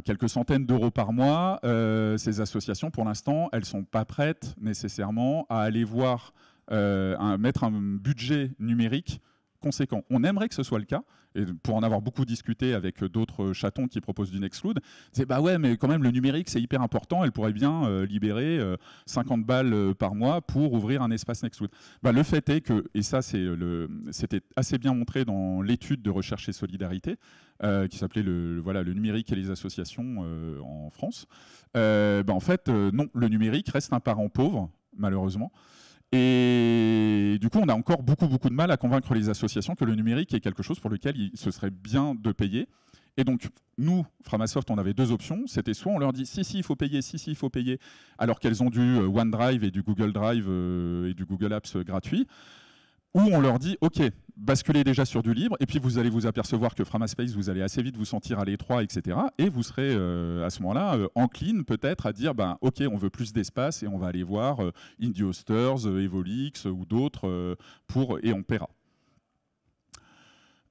quelques centaines d'euros par mois, ces associations, pour l'instant, elles ne sont pas prêtes nécessairement à aller voir euh, mettre un budget numérique conséquent. On aimerait que ce soit le cas, et pour en avoir beaucoup discuté avec d'autres chatons qui proposent du Nextcloud, c'est bah ouais, mais quand même le numérique c'est hyper important, elle pourrait bien euh, libérer 50 euh, balles par mois pour ouvrir un espace Nextcloud. Bah, le fait est que, et ça c'était assez bien montré dans l'étude de recherche et solidarité, qui s'appelait le, voilà, le numérique et les associations en France, bah, en fait non, le numérique reste un parent pauvre, malheureusement. Et du coup, on a encore beaucoup, beaucoup de mal à convaincre les associations que le numérique est quelque chose pour lequel il serait bien de payer. Et donc, nous, Framasoft, on avait deux options. C'était soit on leur dit si, si, il faut payer, si, si, il faut payer, alors qu'elles ont du euh, OneDrive et du Google Drive euh, et du Google Apps euh, gratuit où on leur dit, OK, basculez déjà sur du libre, et puis vous allez vous apercevoir que Framaspace, vous allez assez vite vous sentir à l'étroit, etc. Et vous serez euh, à ce moment-là euh, encline peut-être à dire, ben, ok, on veut plus d'espace et on va aller voir euh, euh Evolix ou d'autres pour et on paiera.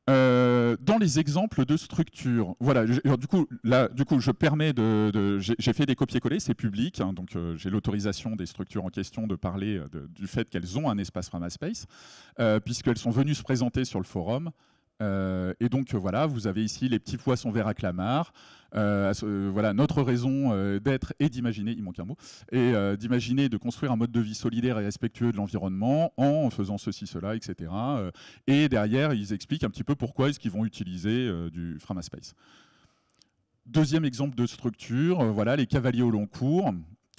Euh, dans les exemples de structures, voilà, du coup, là, du coup, je permets de, j'ai fait des copier-coller, c'est public, hein, donc euh, j'ai l'autorisation des structures en question de parler euh, du fait qu'elles ont un espace Ramaspace, euh, puisqu'elles sont venues se présenter sur le forum euh, et donc voilà, vous avez ici les petits poissons verts à clamart. Euh, euh, voilà notre raison d'être et d'imaginer. Il manque un mot et d'imaginer de construire un mode de vie solidaire et respectueux de l'environnement en faisant ceci, cela, etc. Et derrière, ils expliquent un petit peu pourquoi ils vont utiliser du Framaspace. Deuxième exemple de structure, voilà les cavaliers au long cours.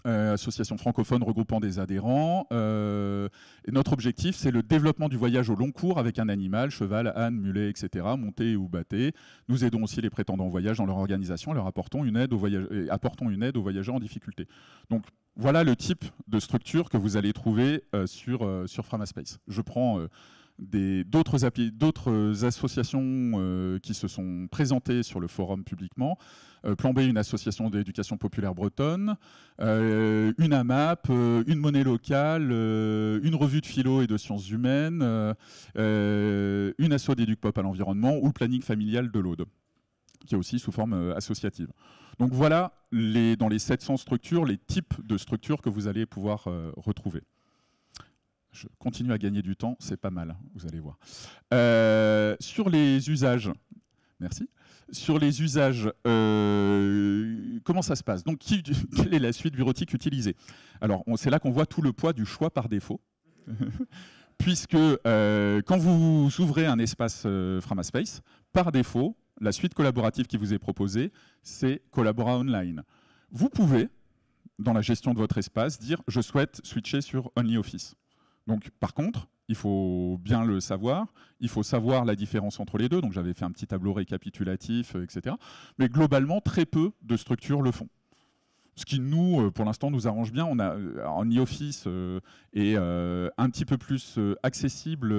Euh, association francophone regroupant des adhérents. Euh, notre objectif, c'est le développement du voyage au long cours avec un animal, cheval, âne, mulet, etc., monté ou batté. Nous aidons aussi les prétendants au voyage dans leur organisation, leur apportons une aide aux, voyage... apportons une aide aux voyageurs en difficulté. Donc, voilà le type de structure que vous allez trouver euh, sur, sur Framaspace. Je prends d'autres euh, associations euh, qui se sont présentées sur le forum publiquement. Euh, Plan B, une association d'éducation populaire bretonne, une AMAP, une monnaie locale, une revue de philo et de sciences humaines, une asso d'éduc pop à l'environnement ou le planning familial de l'Aude qui est aussi sous forme associative. Donc voilà, dans les 700 structures, les types de structures que vous allez pouvoir retrouver je continue à gagner du temps, c'est pas mal, vous allez voir. Euh, sur les usages, merci. Sur les usages, euh, comment ça se passe Donc, quelle est la suite bureautique utilisée Alors, c'est là qu'on voit tout le poids du choix par défaut. Puisque euh, quand vous ouvrez un espace Framaspace, par défaut, la suite collaborative qui vous est proposée, c'est Collabora Online. Vous pouvez, dans la gestion de votre espace, dire « je souhaite switcher sur OnlyOffice ». Donc, par contre, il faut bien le savoir, il faut savoir la différence entre les deux, donc j'avais fait un petit tableau récapitulatif, euh, etc. Mais globalement, très peu de structures le font. Ce qui nous, euh, pour l'instant, nous arrange bien. On a euh, en e-office est un petit peu plus accessible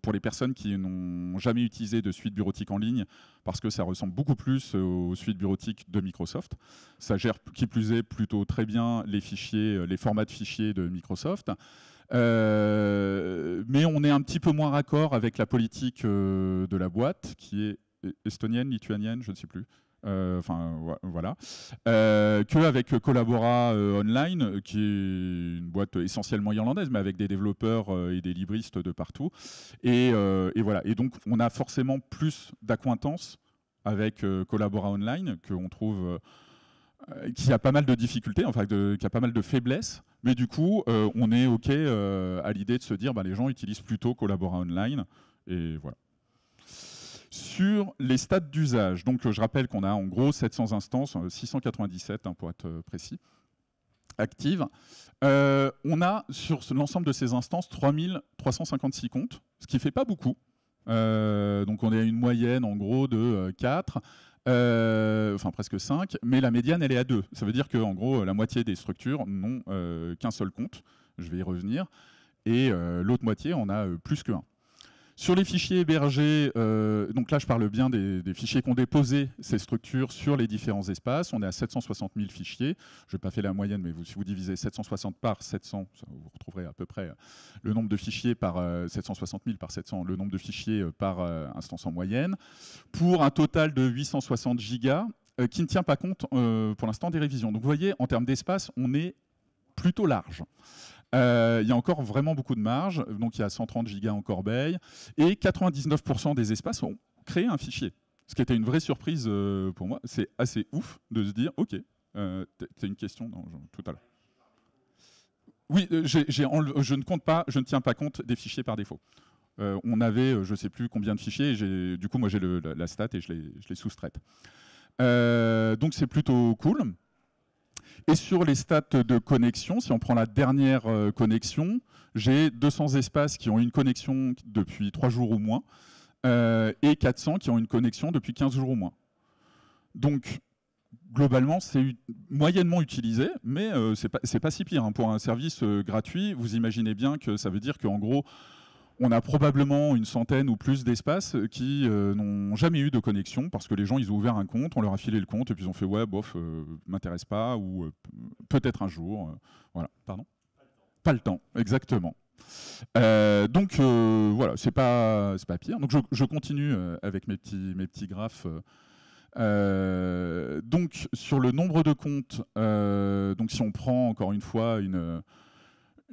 pour les personnes qui n'ont jamais utilisé de suite bureautique en ligne, parce que ça ressemble beaucoup plus aux suites bureautiques de Microsoft. Ça gère qui plus est plutôt très bien les fichiers, les formats de fichiers de Microsoft. Euh, mais on est un petit peu moins raccord avec la politique euh, de la boîte, qui est estonienne, lituanienne, je ne sais plus. Euh, enfin voilà, que qu'avec Collabora Online, qui est une boîte essentiellement irlandaise, mais avec des développeurs et des libristes de partout. Et, voilà. Et donc on a forcément plus d'acquaintances avec Collabora Online qu'on trouve euh, qui a pas mal de difficultés, qui a pas mal de faiblesses, mais du coup, euh, on est OK euh, à l'idée de se dire, bah, les gens utilisent plutôt Collabora Online, et voilà. Sur les stades d'usage, donc je rappelle qu'on a en gros 700 instances, 697 hein, pour être précis, actives. on a sur l'ensemble de ces instances 3356 comptes, ce qui ne fait pas beaucoup. donc on est à une moyenne en gros de 4 euh, enfin presque 5, mais la médiane, elle est à 2. Ça veut dire qu'en gros, la moitié des structures n'ont euh, qu'un seul compte, je vais y revenir, et euh, l'autre moitié en a plus que sur les fichiers hébergés, euh, donc là je parle bien des, fichiers fichiers qu'ont déposé ces structures sur les différents espaces. On est à 760 000 fichiers. Je n'ai pas fait la moyenne, mais si vous divisez 760 par 700, vous retrouverez à peu près euh, le nombre de fichiers par 760 euh, 000 par 700, le nombre de fichiers par instance en moyenne, pour un total de 860 gigas qui ne tient pas compte pour l'instant des révisions. Donc vous voyez, en termes d'espace, on est plutôt large. Euh, il y a encore vraiment beaucoup de marge, donc il y a 130 gigas en corbeille, et 99% des espaces ont créé un fichier. Ce qui était une vraie surprise euh, pour moi, c'est assez ouf de se dire, ok, c'est euh, une question tout à l'heure. Oui, je ne compte pas, je ne tiens pas compte des fichiers par défaut. on avait, je ne sais plus combien de fichiers, et du coup, moi j'ai la, stat et je les, soustraite. donc c'est plutôt cool. Et sur les stats de connexion, si on prend la dernière euh, connexion, j'ai 200 espaces qui ont une connexion depuis 3 jours ou moins, euh, et 400 qui ont une connexion depuis 15 jours ou moins. Donc, globalement, c'est moyennement utilisé, mais euh, c'est pas, si pire. Hein. Pour un service gratuit, vous imaginez bien que ça veut dire qu'en gros, on a probablement une centaine ou plus d'espaces euh, qui euh, n'ont jamais eu de connexion parce que les gens, ils ont ouvert un compte, on leur a filé le compte et puis ils ont fait ouais, bof, euh, m'intéresse pas ou peut-être un jour. voilà, pardon Pas le temps, exactement. donc voilà, c'est pas, pas pire. Donc je, continue avec mes petits, mes petits graphes. donc sur le nombre de comptes, donc si on prend encore une fois une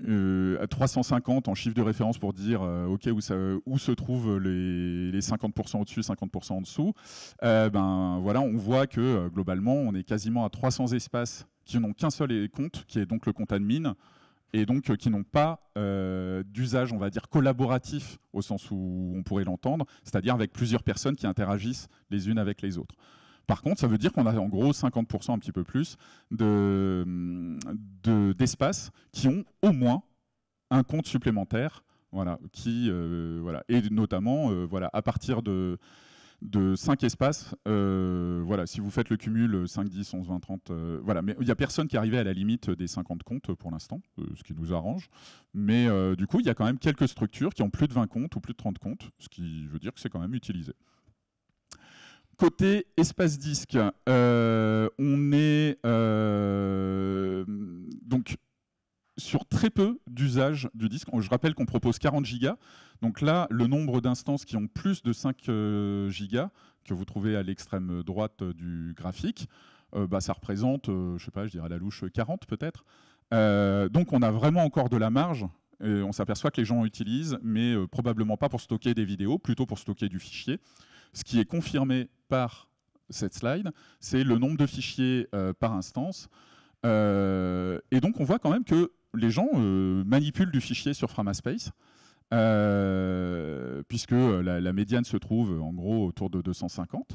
350 euh, en chiffre de référence pour dire euh, ok où, se trouvent les, 50% au-dessus, 50% en dessous, euh, ben, voilà, on voit que globalement on est quasiment à 300 espaces qui n'ont qu'un seul compte, qui est donc le compte admin, et donc qui n'ont pas d'usage, on va dire collaboratif au sens où on pourrait l'entendre, c'est-à-dire avec plusieurs personnes qui interagissent les unes avec les autres. Par contre, ça veut dire qu'on a en gros 50%, un petit peu plus, d'espaces de, qui ont au moins un compte supplémentaire, voilà, qui, euh, et notamment, euh, voilà, à partir de de 5 espaces, euh, voilà, si vous faites le cumul 5, 10, 11, 20, 30, voilà, mais il n'y a personne qui arrivait à la limite des 50 comptes pour l'instant, ce qui nous arrange, mais du coup, il y a quand même quelques structures qui ont plus de 20 comptes ou plus de 30 comptes, ce qui veut dire que c'est quand même utilisé. Côté espace disque, euh, on est euh, donc sur très peu d'usage du disque. Je rappelle qu'on propose 40 gigas. Donc là, le nombre d'instances qui ont plus de 5 euh, gigas, que vous trouvez à l'extrême droite du graphique, bah, ça représente, je sais pas, je dirais à la louche 40 peut-être. donc on a vraiment encore de la marge et on s'aperçoit que les gens utilisent, mais probablement pas pour stocker des vidéos, plutôt pour stocker du fichier. Ce qui est confirmé par cette slide, c'est le nombre de fichiers euh, par instance. Euh, et donc on voit quand même que les gens euh, manipulent du fichier sur Framaspace, puisque la, la, médiane se trouve en gros autour de 250.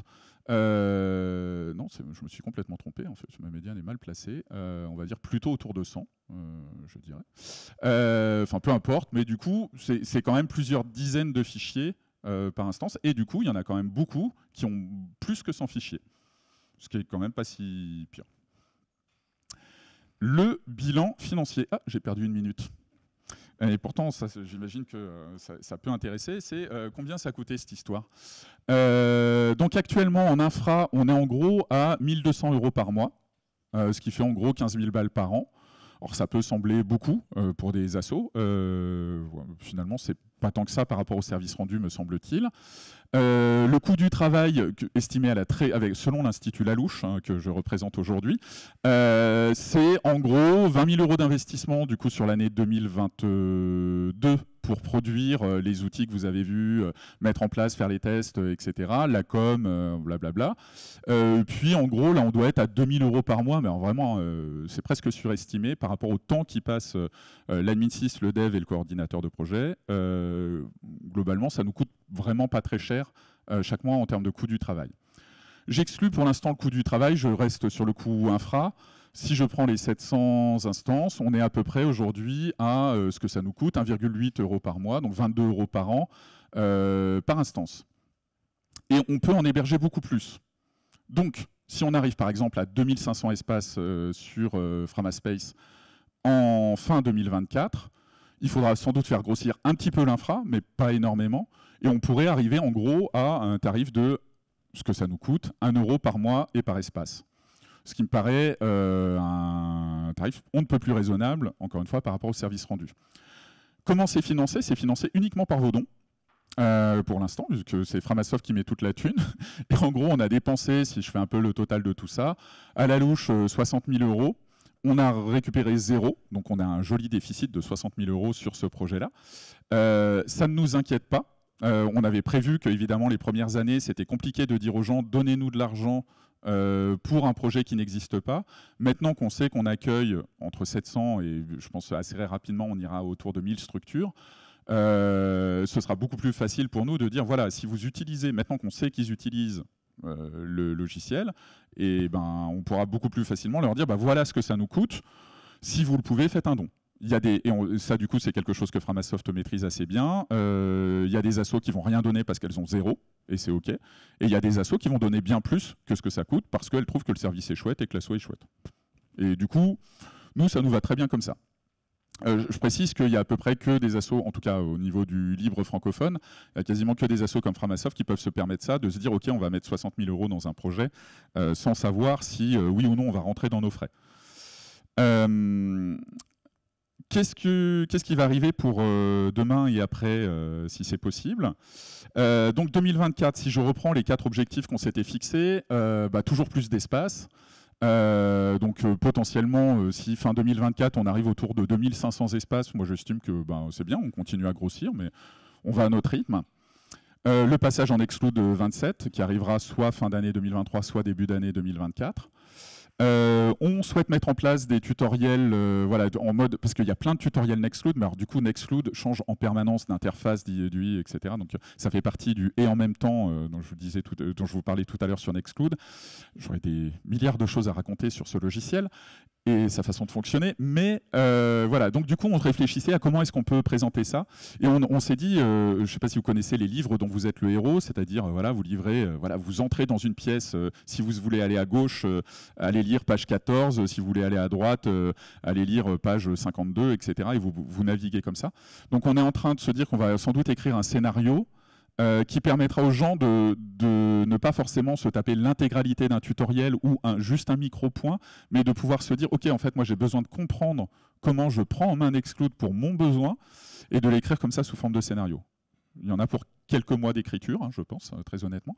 non, je me suis complètement trompé, en fait, ma médiane est mal placée, on va dire plutôt autour de 100, je dirais. Enfin, peu importe, mais du coup, c'est quand même plusieurs dizaines de fichiers euh, par instance, et du coup, il y en a quand même beaucoup qui ont plus que 100 fichiers, ce qui est quand même pas si pire. Le bilan financier. Ah, j'ai perdu une minute. Et pourtant, j'imagine que euh, ça, peut intéresser, c'est euh, combien ça a coûté cette histoire. donc actuellement, en infra, on est en gros à 1200 euros par mois, ce qui fait en gros 15 000 balles par an. Or, ça peut sembler beaucoup pour des assos. finalement, c'est pas tant que ça par rapport au service rendu, me semble-t-il. Euh, le coût du travail, estimé à la avec, selon l'Institut Lalouche, hein, que je représente aujourd'hui, euh, c'est en gros 20 000 euros d'investissement du coup sur l'année 2022 pour produire euh, les outils que vous avez vus, mettre en place, faire les tests, etc. La com, blablabla. puis en gros, là, on doit être à 000 euros par mois, mais vraiment, c'est presque surestimé par rapport au temps qui passe l'admin 6, le dev et le coordinateur de projet euh, globalement, ça nous coûte vraiment pas très cher euh, chaque mois en termes de coût du travail. J'exclus pour l'instant le coût du travail, je reste sur le coût infra. Si je prends les 700 instances, on est à peu près aujourd'hui à euh, ce que ça nous coûte, 1,8 euros par mois, donc 22 euros par an par instance. Et on peut en héberger beaucoup plus. Donc, si on arrive par exemple à 2500 espaces sur Framaspace en fin 2024, il faudra sans doute faire grossir un petit peu l'infra, mais pas énormément. Et on pourrait arriver en gros à un tarif de ce que ça nous coûte, 1 euro par mois et par espace. Ce qui me paraît euh, un tarif on ne peut plus raisonnable, encore une fois, par rapport au service rendu. Comment c'est financé C'est financé uniquement par vos dons. Euh, pour l'instant, puisque c'est Framasoft qui met toute la thune. Et en gros, on a dépensé, si je fais un peu le total de tout ça, à la louche 60 euh, 000 euros on a récupéré zéro, donc on a un joli déficit de 60 000 euros sur ce projet-là. Euh, ça ne nous inquiète pas. Euh, on avait prévu que, évidemment, les premières années, c'était compliqué de dire aux gens donnez-nous de l'argent euh, pour un projet qui n'existe pas. Maintenant qu'on sait qu'on accueille entre 700 et, je pense, assez rapidement, on ira autour de 1000 structures. ce sera beaucoup plus facile pour nous de dire voilà, si vous utilisez, maintenant qu'on sait qu'ils utilisent euh, le logiciel, et ben, on pourra beaucoup plus facilement leur dire ben, voilà ce que ça nous coûte, si vous le pouvez, faites un don. Il y a des, ça, du coup, c'est quelque chose que Framasoft maîtrise assez bien. Euh, il y a des assos qui vont rien donner parce qu'elles ont zéro, et c'est OK. Et il y a des assos qui vont donner bien plus que ce que ça coûte parce qu'elles trouvent que le service est chouette et que l'asso est chouette. Et du coup, nous, ça nous va très bien comme ça. Euh, je précise qu'il y a à peu près que des assos, en tout cas au niveau du libre francophone, il y a quasiment que des assos comme Framasoft qui peuvent se permettre ça, de se dire ok on va mettre 60 000 euros dans un projet euh, sans savoir si euh, oui ou non on va rentrer dans nos frais. Qu'est-ce, qui va arriver pour demain et après, si c'est possible Donc 2024, si je reprends les quatre objectifs qu'on s'était fixés, bah, toujours plus d'espace. Euh, donc euh, potentiellement, euh, si fin 2024 on arrive autour de 2500 espaces, moi j'estime que ben, c'est bien, on continue à grossir, mais on va à notre rythme. le passage en exclu de 27, qui arrivera soit fin d'année 2023, soit début d'année 2024. Euh, on souhaite mettre en place des tutoriels, euh, voilà, en mode parce qu'il y a plein de tutoriels Nextcloud, mais alors du coup Nextcloud change en permanence d'interface, d'IDUI, e etc. Donc ça fait partie du et en même temps euh, dont je vous disais, dont je vous parlais tout à l'heure sur Nextcloud. J'aurais des milliards de choses à raconter sur ce logiciel et sa façon de fonctionner. Mais voilà, donc du coup, on réfléchissait à comment est-ce qu'on peut présenter ça. Et on, s'est dit, je ne sais pas si vous connaissez les livres dont vous êtes le héros, c'est-à-dire, voilà, vous livrez, voilà, vous entrez dans une pièce, si vous voulez aller à gauche, allez page 14, euh, si vous voulez aller à droite, euh, allez lire euh, page 52, etc. Et vous, vous naviguez comme ça. Donc on est en train de se dire qu'on va sans doute écrire un scénario qui permettra aux gens de, ne pas forcément se taper l'intégralité d'un tutoriel ou un, juste un micro-point, mais de pouvoir se dire, OK, en fait, moi, j'ai besoin de comprendre comment je prends en main Exclude pour mon besoin et de l'écrire comme ça sous forme de scénario. Il y en a pour quelques mois d'écriture, hein, je pense, très honnêtement.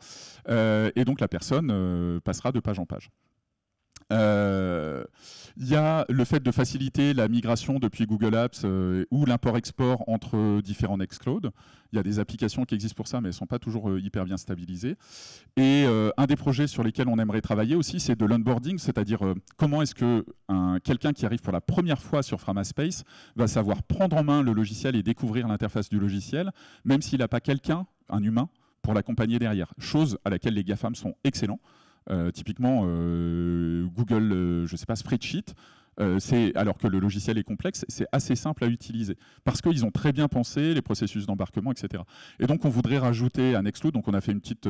et donc, la personne passera de page en page. Il euh, y a le fait de faciliter la migration depuis Google Apps euh, ou l'import-export entre différents Nextcloud. Il y a des applications qui existent pour ça, mais elles ne sont pas toujours euh, hyper bien stabilisées. Et un des projets sur lesquels on aimerait travailler aussi, c'est de l'onboarding, c'est-à-dire comment est-ce que quelqu'un qui arrive pour la première fois sur Framaspace va savoir prendre en main le logiciel et découvrir l'interface du logiciel, même s'il n'a pas quelqu'un, un humain, pour l'accompagner derrière. Chose à laquelle les GAFAM sont excellents. Euh, typiquement, euh, Google, euh, je sais pas, Spreadsheet, alors que le logiciel est complexe, c'est assez simple à utiliser parce qu'ils ont très bien pensé les processus d'embarquement, etc. Et donc on voudrait rajouter un Nextcloud, donc on a fait une petite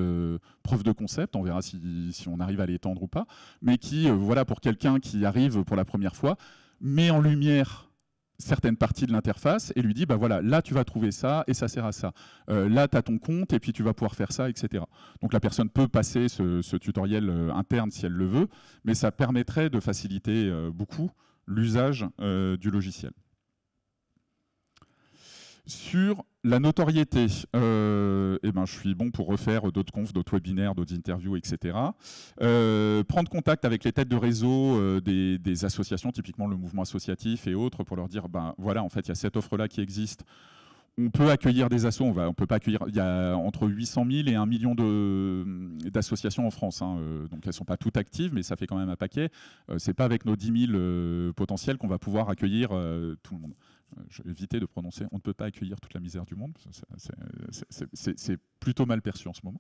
preuve de concept, on verra si, on arrive à l'étendre ou pas, mais qui, voilà, pour quelqu'un qui arrive pour la première fois, met en lumière certaines parties de l'interface et lui dit, bah voilà, là tu vas trouver ça et ça sert à ça. Euh, là tu as ton compte et puis tu vas pouvoir faire ça, etc. Donc la personne peut passer ce tutoriel euh, interne si elle le veut, mais ça permettrait de faciliter euh, beaucoup l'usage du logiciel. Sur la notoriété, euh, eh ben, je suis bon pour refaire d'autres confs, d'autres webinaires, d'autres interviews, etc. Euh, prendre contact avec les têtes de réseau euh, des, associations, typiquement le mouvement associatif et autres, pour leur dire, ben, voilà, en fait, il y a cette offre-là qui existe. On peut accueillir des assos, on, peut pas accueillir, il y a entre 800 000 et 1 million d'associations en France, hein, donc elles ne sont pas toutes actives, mais ça fait quand même un paquet. C'est Ce n'est pas avec nos 10 000 potentiels qu'on va pouvoir accueillir tout le monde je vais éviter de prononcer on ne peut pas accueillir toute la misère du monde, c'est plutôt mal perçu en ce moment.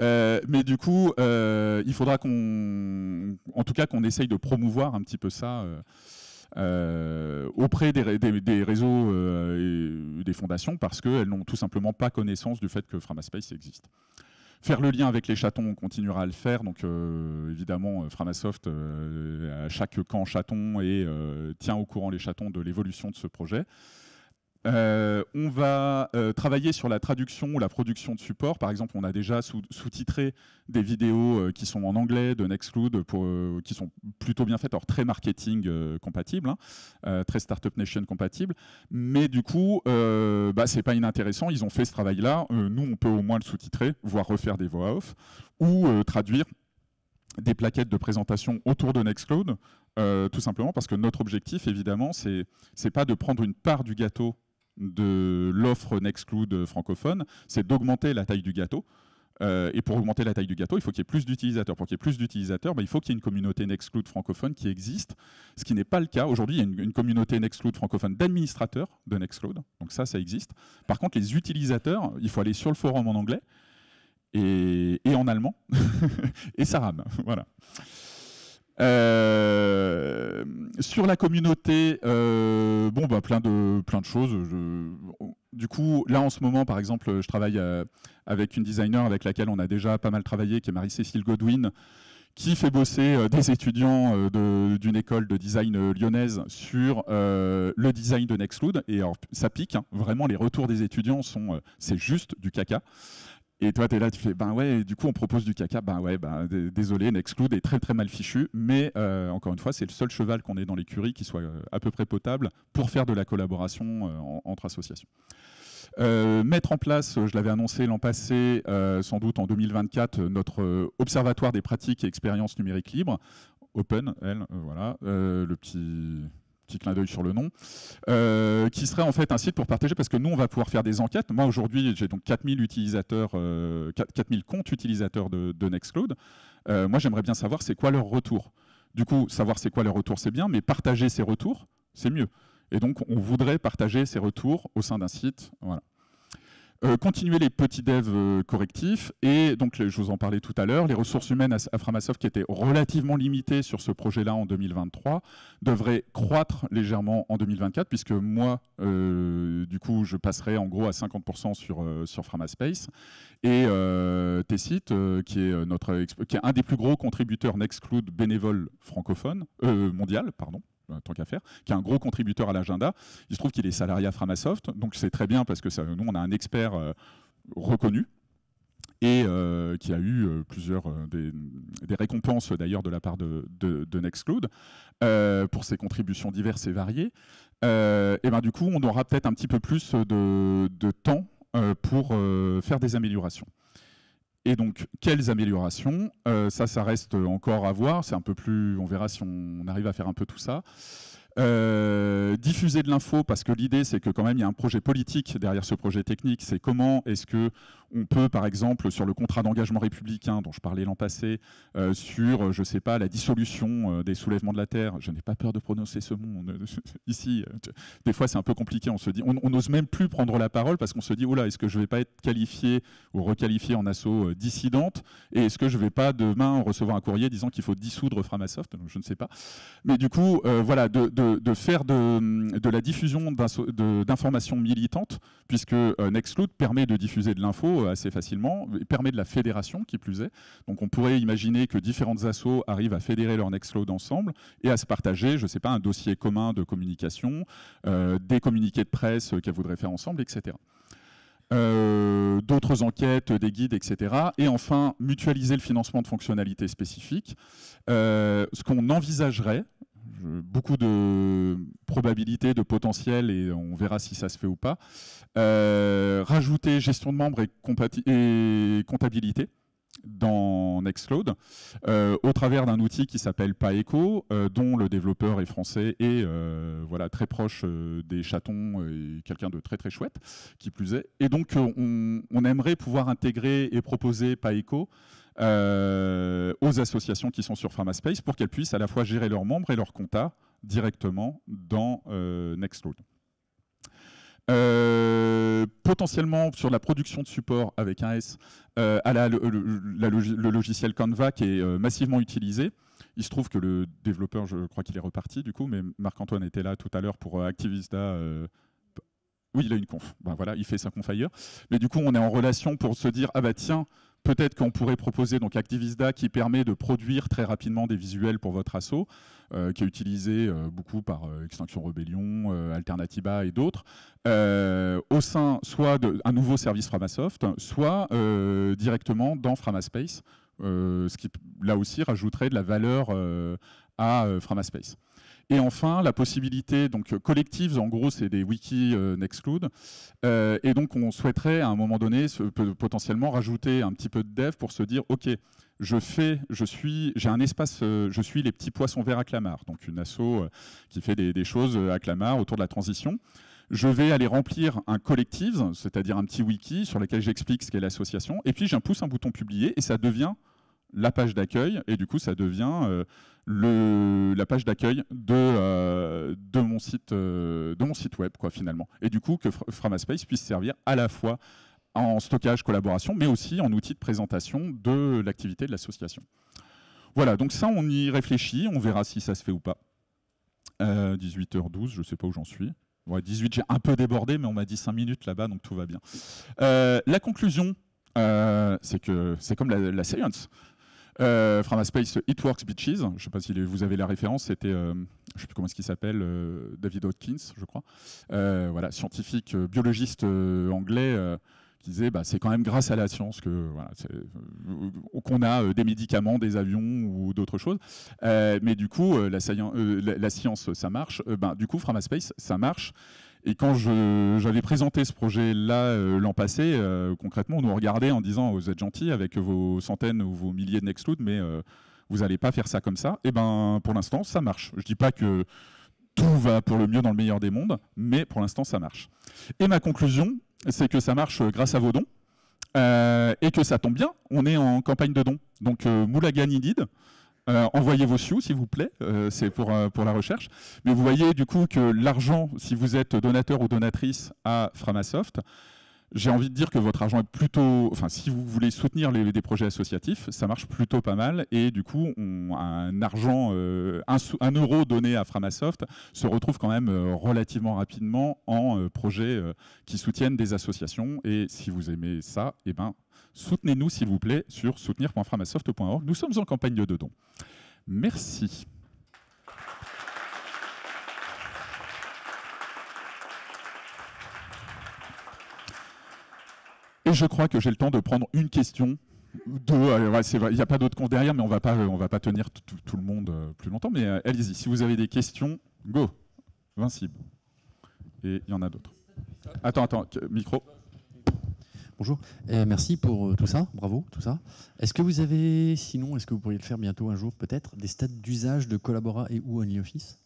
Euh, mais du coup, euh, il faudra qu'on, en tout cas, qu'on essaye de promouvoir un petit peu ça. Euh, auprès des, des réseaux et des fondations parce qu'elles n'ont tout simplement pas connaissance du fait que Framaspace existe. Faire le lien avec les chatons, on continuera à le faire. Donc euh, évidemment, euh, Framasoft, a euh, à chaque camp chaton, et tient au courant les chatons de l'évolution de ce projet. Euh, on va euh, travailler sur la traduction ou la production de support. Par exemple, on a déjà sous-titré des vidéos euh, qui sont en anglais de Nextcloud, qui sont plutôt bien faites, alors très marketing compatible, hein, très Startup Nation compatible. Mais du coup, bah, c'est pas inintéressant. Ils ont fait ce travail-là. nous, on peut au moins le sous-titrer, voire refaire des voix off, ou traduire des plaquettes de présentation autour de Nextcloud, tout simplement parce que notre objectif, évidemment, c'est n'est pas de prendre une part du gâteau de l'offre Nextcloud euh, francophone, c'est d'augmenter la taille du gâteau. Euh, et pour augmenter la taille du gâteau, il faut qu'il y ait plus d'utilisateurs. Pour qu'il y ait plus d'utilisateurs, bah, il faut qu'il y ait une communauté Nextcloud francophone qui existe, ce qui n'est pas le cas. Aujourd'hui, il y a une, communauté Nextcloud francophone d'administrateurs de Nextcloud, donc ça, ça existe. Par contre, les utilisateurs, il faut aller sur le forum en anglais et, en allemand, et ça rame. Voilà. Euh, sur la communauté, euh, bon, bah, plein, de, plein de choses. du coup, là en ce moment, par exemple, je travaille euh, avec une designer avec laquelle on a déjà pas mal travaillé, qui est Marie-Cécile Godwin, qui fait bosser des étudiants d'une école de design lyonnaise sur le design de Nextcloud. Et ça pique, hein. vraiment, les retours des étudiants sont, c'est juste du caca. Et toi, tu es là, tu fais, ben ouais, du coup, on propose du caca, ben ouais, ben désolé, Nextcloud est très très mal fichu, mais euh, encore une fois, c'est le seul cheval qu'on ait dans l'écurie qui soit euh, à peu près potable pour faire de la collaboration euh, entre associations. mettre en place, je l'avais annoncé l'an passé, sans doute en 2024, notre observatoire des pratiques et expériences numériques libres, Open, elle, voilà, le petit petit clin d'œil sur le nom, euh, qui serait en fait un site pour partager, parce que nous, on va pouvoir faire des enquêtes. Moi, aujourd'hui, j'ai donc 4000 utilisateurs, 4000 euh, comptes utilisateurs de, Nextcloud. Euh, moi, j'aimerais bien savoir c'est quoi leur retour. Du coup, savoir c'est quoi leur retour, c'est bien, mais partager ces retours, c'est mieux. Et donc, on voudrait partager ces retours au sein d'un site. Voilà. Euh, continuer les petits devs euh, correctifs et donc je vous en parlais tout à l'heure, les ressources humaines à, Framasoft qui étaient relativement limitées sur ce projet-là en 2023 devraient croître légèrement en 2024 puisque moi, euh, du coup, je passerai en gros à 50% sur, sur Framaspace et euh, Tessit qui est notre un des plus gros contributeurs Nextcloud bénévoles francophone mondial, pardon tant qu'à faire, qui est un gros contributeur à l'agenda. Il se trouve qu'il est salarié à Framasoft, donc c'est très bien parce que nous, on a un expert euh, reconnu et euh, qui a eu euh, plusieurs des, récompenses d'ailleurs de la part de, de, Nextcloud pour ses contributions diverses et variées. et ben du coup, on aura peut-être un petit peu plus de temps pour faire des améliorations. Et donc, quelles améliorations euh, Ça, ça reste encore à voir. C'est un peu plus. On verra si on arrive à faire un peu tout ça. Euh, diffuser de l'info parce que l'idée c'est que quand même il y a un projet politique derrière ce projet technique, c'est comment est-ce que on peut, par exemple, sur le contrat d'engagement républicain dont je parlais l'an passé, euh, sur, euh, je ne sais pas, la dissolution euh, des soulèvements de la Terre. Je n'ai pas peur de prononcer ce mot ici. Des fois, c'est un peu compliqué. On se dit, on n'ose même plus prendre la parole parce qu'on se dit, oh est-ce que je ne vais pas être qualifié ou requalifié en assaut dissidente Et est-ce que je ne vais pas demain recevoir un courrier disant qu'il faut dissoudre Framasoft Je ne sais pas. Mais du coup, voilà, de, faire de, mm, la diffusion d'informations militantes, puisque Nextcloud permet de diffuser de l'info euh, assez facilement, permet de la fédération, qui plus est. Donc on pourrait imaginer que différentes assos arrivent à fédérer leur Nextcloud ensemble et à se partager, je ne sais pas, un dossier commun de communication, euh, des communiqués de presse euh, qu'elles voudraient faire ensemble, etc. d'autres enquêtes, des guides, etc. Et enfin, mutualiser le financement de fonctionnalités spécifiques. ce qu'on envisagerait, beaucoup de probabilités, de potentiel, et on verra si ça se fait ou pas. Euh, rajouter gestion de membres et, et comptabilité dans Nextcloud euh, au travers d'un outil qui s'appelle Paeco, euh, dont le développeur est français et voilà très proche des chatons et quelqu'un de très très chouette qui plus est. Et donc on, on aimerait pouvoir intégrer et proposer Paeco euh, aux associations qui sont sur Pharmaspace pour qu'elles puissent à la fois gérer leurs membres et leurs comptas directement dans Nextload. Euh, Nextcloud. Euh, potentiellement sur la production de support avec un S à la, le, logiciel Canva qui est massivement utilisé. Il se trouve que le développeur, je crois qu'il est reparti du coup, mais Marc-Antoine était là tout à l'heure pour Activista. oui, il a une conf. Ben voilà, il fait sa conf ailleurs. Mais du coup, on est en relation pour se dire ah bah tiens, peut-être qu'on pourrait proposer donc Activisda qui permet de produire très rapidement des visuels pour votre assaut, euh, qui est utilisé euh, beaucoup par euh, Extinction Rebellion, Alternativa et d'autres, au sein soit d'un nouveau service Framasoft, soit directement dans Framaspace, ce qui là aussi rajouterait de la valeur à Framaspace. Et enfin, la possibilité, donc euh, collectives, en gros, c'est des wikis euh, Nextcloud. Euh, et donc, on souhaiterait à un moment donné potentiellement rajouter un petit peu de dev pour se dire, OK, je fais, je suis, j'ai un espace, je suis les petits poissons verts à Clamart, donc une asso qui fait des, choses à Clamart autour de la transition je vais aller remplir un collectives, c'est-à-dire un petit wiki sur lequel j'explique ce qu'est l'association, et puis j'impousse un bouton publier et ça devient la page d'accueil, et du coup, ça devient euh, le, la page d'accueil de, euh, de, mon site, euh, mon site web, quoi, finalement. Et du coup, que Framaspace puisse servir à la fois en stockage, collaboration, mais aussi en outil de présentation de l'activité de l'association. Voilà, donc ça, on y réfléchit, on verra si ça se fait ou pas. 18h12, je ne sais pas où j'en suis. Ouais, 18, j'ai un peu débordé, mais on m'a dit 5 minutes là-bas, donc tout va bien. la conclusion, c'est que c'est comme la, séance euh, Framaspace Space It Works Beaches. Je ne sais pas si vous avez la référence, c'était, euh, je ne sais plus comment est-ce qu'il s'appelle, euh, David Hawkins je crois. voilà, scientifique, biologiste anglais qui disait bah, c'est quand même grâce à la science que qu'on a des médicaments, des avions ou d'autres choses. mais du coup, la, science, ça marche. Bah, du coup, Framaspace, ça marche. Et quand j'avais présenté ce projet-là euh, l'an passé, euh, concrètement, on nous regardait en disant vous êtes gentils avec vos centaines ou vos milliers de Nextcloud, mais euh, vous n'allez pas faire ça comme ça. Et eh ben, pour l'instant, ça marche. Je ne dis pas que tout va pour le mieux dans le meilleur des mondes, mais pour l'instant, ça marche. Et ma conclusion, c'est que ça marche grâce à vos dons. et que ça tombe bien, on est en campagne de dons. Donc euh, Moulagan euh, envoyez vos sous s'il vous plaît, euh, c'est pour, euh, pour la recherche. Mais vous voyez du coup que l'argent, si vous êtes donateur ou donatrice à Framasoft, j'ai envie de dire que votre argent est plutôt... Enfin, si vous voulez soutenir les, des projets associatifs, ça marche plutôt pas mal. Et du coup, un argent, euro donné à Framasoft se retrouve quand même relativement rapidement en projets qui soutiennent des associations. Et si vous aimez ça, eh ben, Soutenez-nous, s'il vous plaît, sur soutenir.framasoft.org. Nous sommes en campagne de dons. Merci. Et je crois que j'ai le temps de prendre une question. Euh, il n'y a pas d'autres comptes derrière, mais on euh, ne va pas tenir tout, le monde euh, plus longtemps. Mais allez-y, si vous avez des questions, go, Vincible. Et il y en a d'autres. Attends, attends, micro. Bonjour, et eh, merci pour euh, tout ça, bravo, tout ça. Est-ce que vous avez, sinon, est-ce que vous pourriez le faire bientôt un jour peut-être, des stats d'usage de Collabora et ou OnlyOffice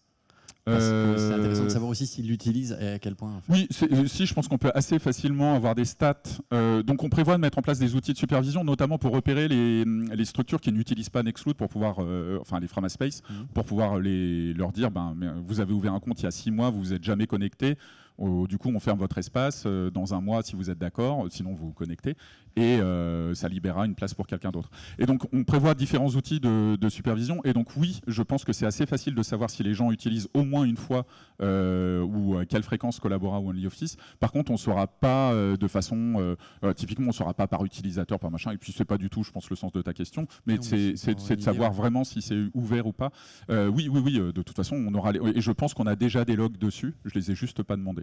euh, c'est intéressant de savoir aussi s'ils l'utilisent et à quel point. Oui, euh, si je pense qu'on peut assez facilement avoir des stats. donc on prévoit de mettre en place des outils de supervision, notamment pour repérer les, mm, structures qui n'utilisent pas Nextcloud pour pouvoir, enfin les Framaspace, mhm. pour pouvoir les, leur dire, ben, vous avez ouvert un compte il y a six mois, vous vous êtes jamais connecté, du coup, on ferme votre espace euh, dans un mois si vous êtes d'accord, sinon vous vous connectez, et euh, ça libérera une place pour quelqu'un d'autre. Et donc, on prévoit différents outils de, supervision. Et donc, oui, je pense que c'est assez facile de savoir si les gens utilisent au moins une fois euh, ou à quelle fréquence collabora ou office Par contre, on ne saura pas de façon typiquement, on ne saura pas par utilisateur, par machin. Et puis, c'est pas du tout, je pense, le sens de ta question, mais c'est de savoir vraiment si c'est ouvert ou pas. oui, oui, oui. De toute façon, on aura et je pense qu'on a déjà des logs dessus. Je les ai juste pas demandés.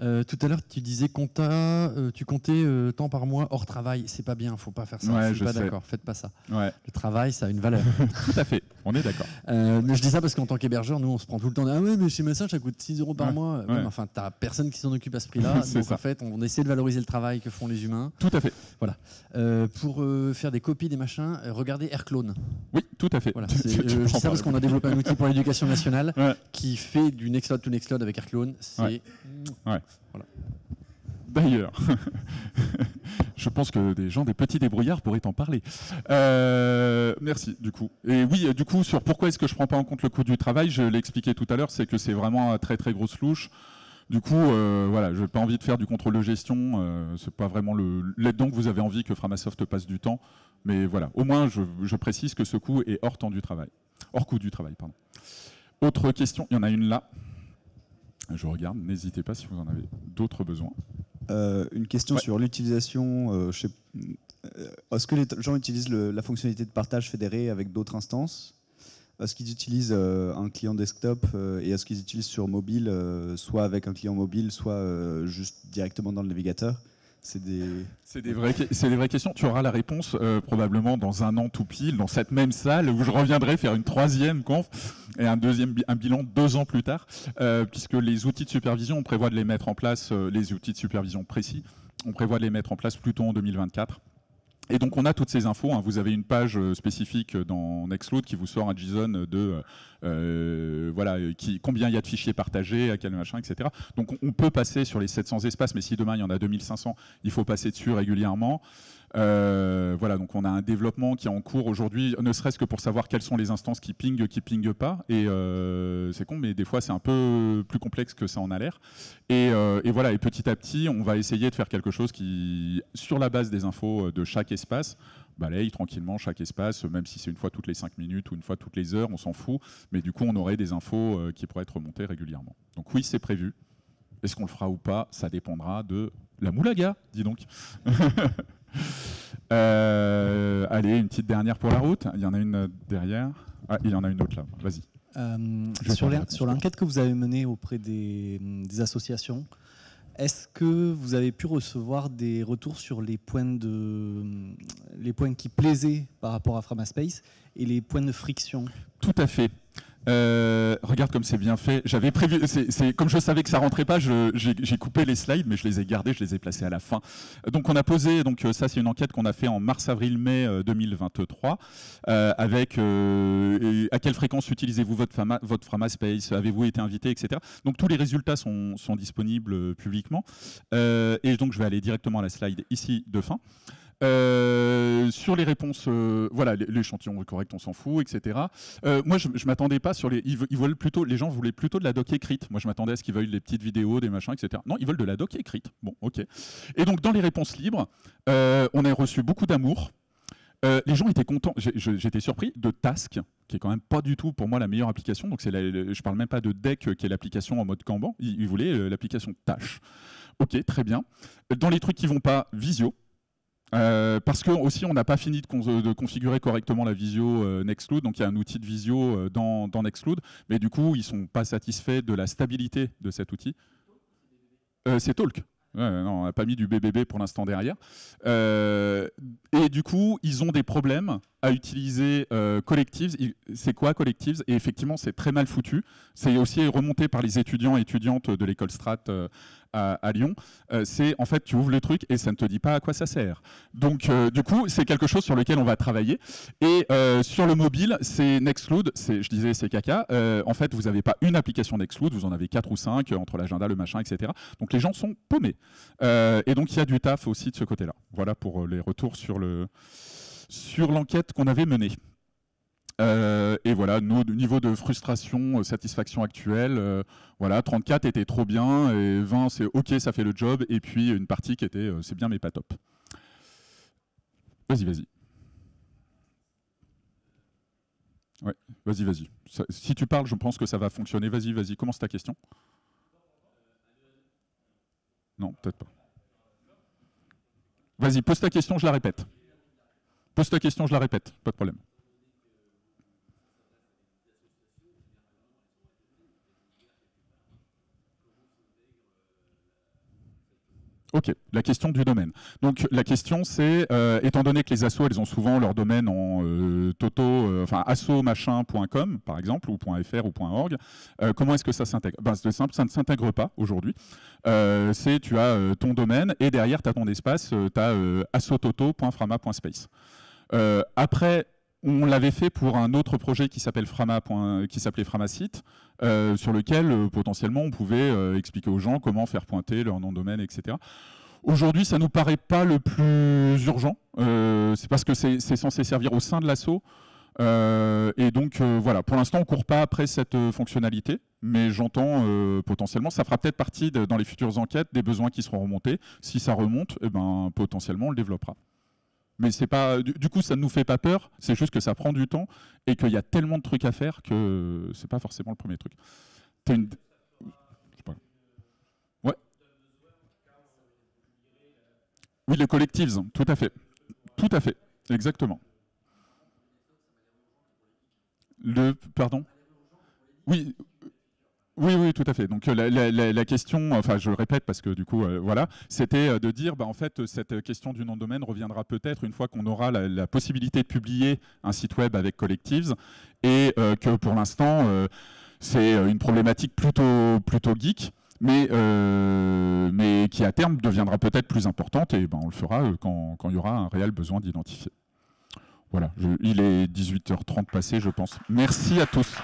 Euh, tout à l'heure, tu disais euh, tu comptais euh, temps par mois hors travail. C'est pas bien, faut pas faire ça. je suis pas d'accord, faites pas ça. Le travail, ça a une valeur. tout à fait, on est d'accord. Euh, mais je dis ça parce qu'en tant qu'hébergeur, nous, on se prend tout le temps. Ah oui mais chez Messenger, ça coûte 6 euros par mois. enfin enfin, t'as personne qui s'en occupe à ce prix-là. donc en fait, on essaie de valoriser le travail que font les humains. Tout à fait. Voilà. pour faire des copies des machins, regardez Airclone. Oui, tout à fait. Voilà. je dis ça parce qu'on a développé un outil pour l'éducation nationale qui fait du Nextcloud to Nextcloud avec Airclone. C'est D'ailleurs, je pense que des gens, des petits débrouillards pourraient en parler. Euh, merci, du coup. Et oui, euh, du coup, sur pourquoi est-ce que je prends pas en compte le coût du travail, je l'ai expliqué tout à l'heure, c'est que c'est vraiment très très grosse louche. Du coup, euh, voilà, je n'ai pas envie de faire du contrôle de gestion. ce c'est pas vraiment le. donc donc vous avez envie que Framasoft passe du temps. Mais voilà, au moins, je, je, précise que ce coût est hors temps du travail, hors coût du travail, pardon. Autre question, il y en a une là. Je regarde, n'hésitez pas si vous en avez d'autres besoins. Euh, une question sur l'utilisation. chez... Euh, euh, est-ce que les gens utilisent la fonctionnalité de partage fédéré avec d'autres instances est-ce qu'ils utilisent un client desktop et est-ce qu'ils utilisent sur mobile, soit avec un client mobile, soit juste directement dans le navigateur c'est des... vraies, questions. Tu auras la réponse euh, probablement dans un an tout pile, dans cette même salle, où je reviendrai faire une troisième conf et un deuxième un bilan deux ans plus tard, euh, puisque les outils de supervision, on prévoit de les mettre en place, euh, les outils de supervision précis, on prévoit de les mettre en place plutôt en 2024. Et donc on a toutes ces infos. Hein. Vous avez une page euh, spécifique euh, dans Nextcloud qui vous sort un hein, JSON euh, de voilà qui, combien il y a de fichiers partagés, à quel machin, etc. Donc on peut passer sur les 700 espaces, mais si demain il y en a 2500, il faut passer dessus régulièrement. Euh, voilà, donc on a un développement qui est en cours aujourd'hui, ne serait-ce que pour savoir quelles sont les instances qui pingent, qui pingent pas. Et euh, c'est con, mais des fois c'est un peu plus complexe que ça en a l'air. Et, euh, et, voilà, et petit à petit, on va essayer de faire quelque chose qui, sur la base des infos de chaque espace, balaye tranquillement chaque espace, même si c'est une fois toutes les 5 minutes ou une fois toutes les heures, on s'en fout. Mais du coup, on aurait des infos qui pourraient être remontées régulièrement. Donc oui, c'est prévu. Est-ce qu'on le fera ou pas Ça dépendra de la moulaga, dis donc. Euh, allez, une petite dernière pour la route. Il y en a une derrière. Ah, il y en a une autre là. Vas-y. Euh, sur l'enquête que vous avez menée auprès des, hum, des associations, est-ce que vous avez pu recevoir des retours sur les points, de, hum, les points qui plaisaient par rapport à Framaspace et les points de friction Tout à fait. Euh, regarde comme c'est bien fait. J'avais prévu, c'est comme je savais que ça rentrait pas, j'ai coupé les slides, mais je les ai gardés, je les ai placés à la fin. Donc on a posé, donc euh, ça c'est une enquête qu'on a fait en mars-avril-mai 2023, euh, avec à quelle fréquence utilisez-vous votre, Framaspace, avez-vous été invité, etc. Donc tous les résultats sont, sont disponibles publiquement, et donc je vais aller directement à la slide ici de fin. Euh, sur les réponses, euh, voilà, l'échantillon correct, on s'en fout, etc. Euh, moi, je, m'attendais pas sur les. Ils, veulent plutôt, les gens voulaient plutôt de la doc écrite. Moi, je m'attendais à ce qu'ils veuillent des petites vidéos, des machins, etc. Non, ils veulent de la doc écrite. Bon, ok. Et donc, dans les réponses libres, on a reçu beaucoup d'amour. les gens étaient contents. J'étais surpris de Task, qui est quand même pas du tout pour moi la meilleure application. Donc, la, je parle même pas de Deck, qui est l'application en mode Kanban. Ils, ils voulaient l'application Tâche. Ok, très bien. Dans les trucs qui vont pas, Visio euh, parce que aussi, on n'a pas fini de, configurer correctement la visio euh, Nextcloud. Donc, il y a un outil de visio euh, dans, Nextcloud. Mais du coup, ils sont pas satisfaits de la stabilité de cet outil. C'est Talk. on n'a pas mis du BBB pour l'instant derrière. et du coup, ils ont des problèmes à utiliser euh, Collectives. C'est quoi Collectives Et effectivement, c'est très mal foutu. C'est aussi remonté par les étudiants et étudiantes de l'école Strat euh, à, Lyon. Euh, c'est en fait, tu ouvres le truc et ça ne te dit pas à quoi ça sert. Donc, du coup, c'est quelque chose sur lequel on va travailler. Et sur le mobile, c'est Nextcloud. Je disais, c'est caca. en fait, vous n'avez pas une application Nextcloud, vous en avez quatre ou cinq entre l'agenda, le machin, etc. Donc, les gens sont paumés. et donc, il y a du taf aussi de ce côté-là. Voilà pour les retours sur le sur l'enquête qu'on avait menée. Euh, et voilà, nos niveaux de frustration, euh, satisfaction actuelle, euh, voilà, 34 était trop bien, et 20 c'est ok, ça fait le job, et puis une partie qui était c'est bien mais pas top. Vas-y, vas-y. Ouais, vas-y, vas-y. Si tu parles, je pense que ça va fonctionner. Vas-y, vas-y, commence ta question. Non, peut-être pas. Vas-y, pose ta question, je la répète. Pose ta question, je la répète, pas de problème. Ok, la question du domaine. Donc la question c'est, euh, étant donné que les assos, elles ont souvent leur domaine en euh, toto, euh, enfin asso-machin.com par exemple, ou .fr ou .org, comment est-ce que ça s'intègre ben, C'est simple, ça ne s'intègre pas aujourd'hui. c'est tu as ton domaine et derrière tu as ton espace, tu as assototo.frama.space. Euh, après, on l'avait fait pour un autre projet qui s'appelle Frama, qui s'appelait Framacite euh, sur lequel euh, potentiellement on pouvait expliquer aux gens comment faire pointer leur nom de domaine, etc. Aujourd'hui, ça nous paraît pas le plus urgent. c'est parce que c'est censé servir au sein de l'assaut. et donc voilà, pour l'instant, on ne court pas après cette fonctionnalité, mais j'entends potentiellement, ça fera peut-être partie dans les futures enquêtes des besoins qui seront remontés. Si ça remonte, eh ben, potentiellement, on le développera. Mais c'est pas, du, coup, ça ne nous fait pas peur, c'est juste que ça prend du temps et qu'il y a tellement de trucs à faire que c'est pas forcément le premier truc. Ouais. Oui, les collectives, tout à fait. Tout à fait, exactement. Le, pardon Oui, oui, oui, tout à fait. Donc euh, la, question, enfin je le répète parce que du coup, euh, voilà, c'était euh, de dire, bah, en fait, cette question du nom de domaine reviendra peut-être une fois qu'on aura la, possibilité de publier un site web avec Collectives et que pour l'instant, c'est une problématique plutôt, plutôt geek. Mais, mais qui à terme deviendra peut-être plus importante et ben, on le fera quand, quand il y aura un réel besoin d'identifier. Voilà, il est 18h30 passé, je pense. Merci à tous.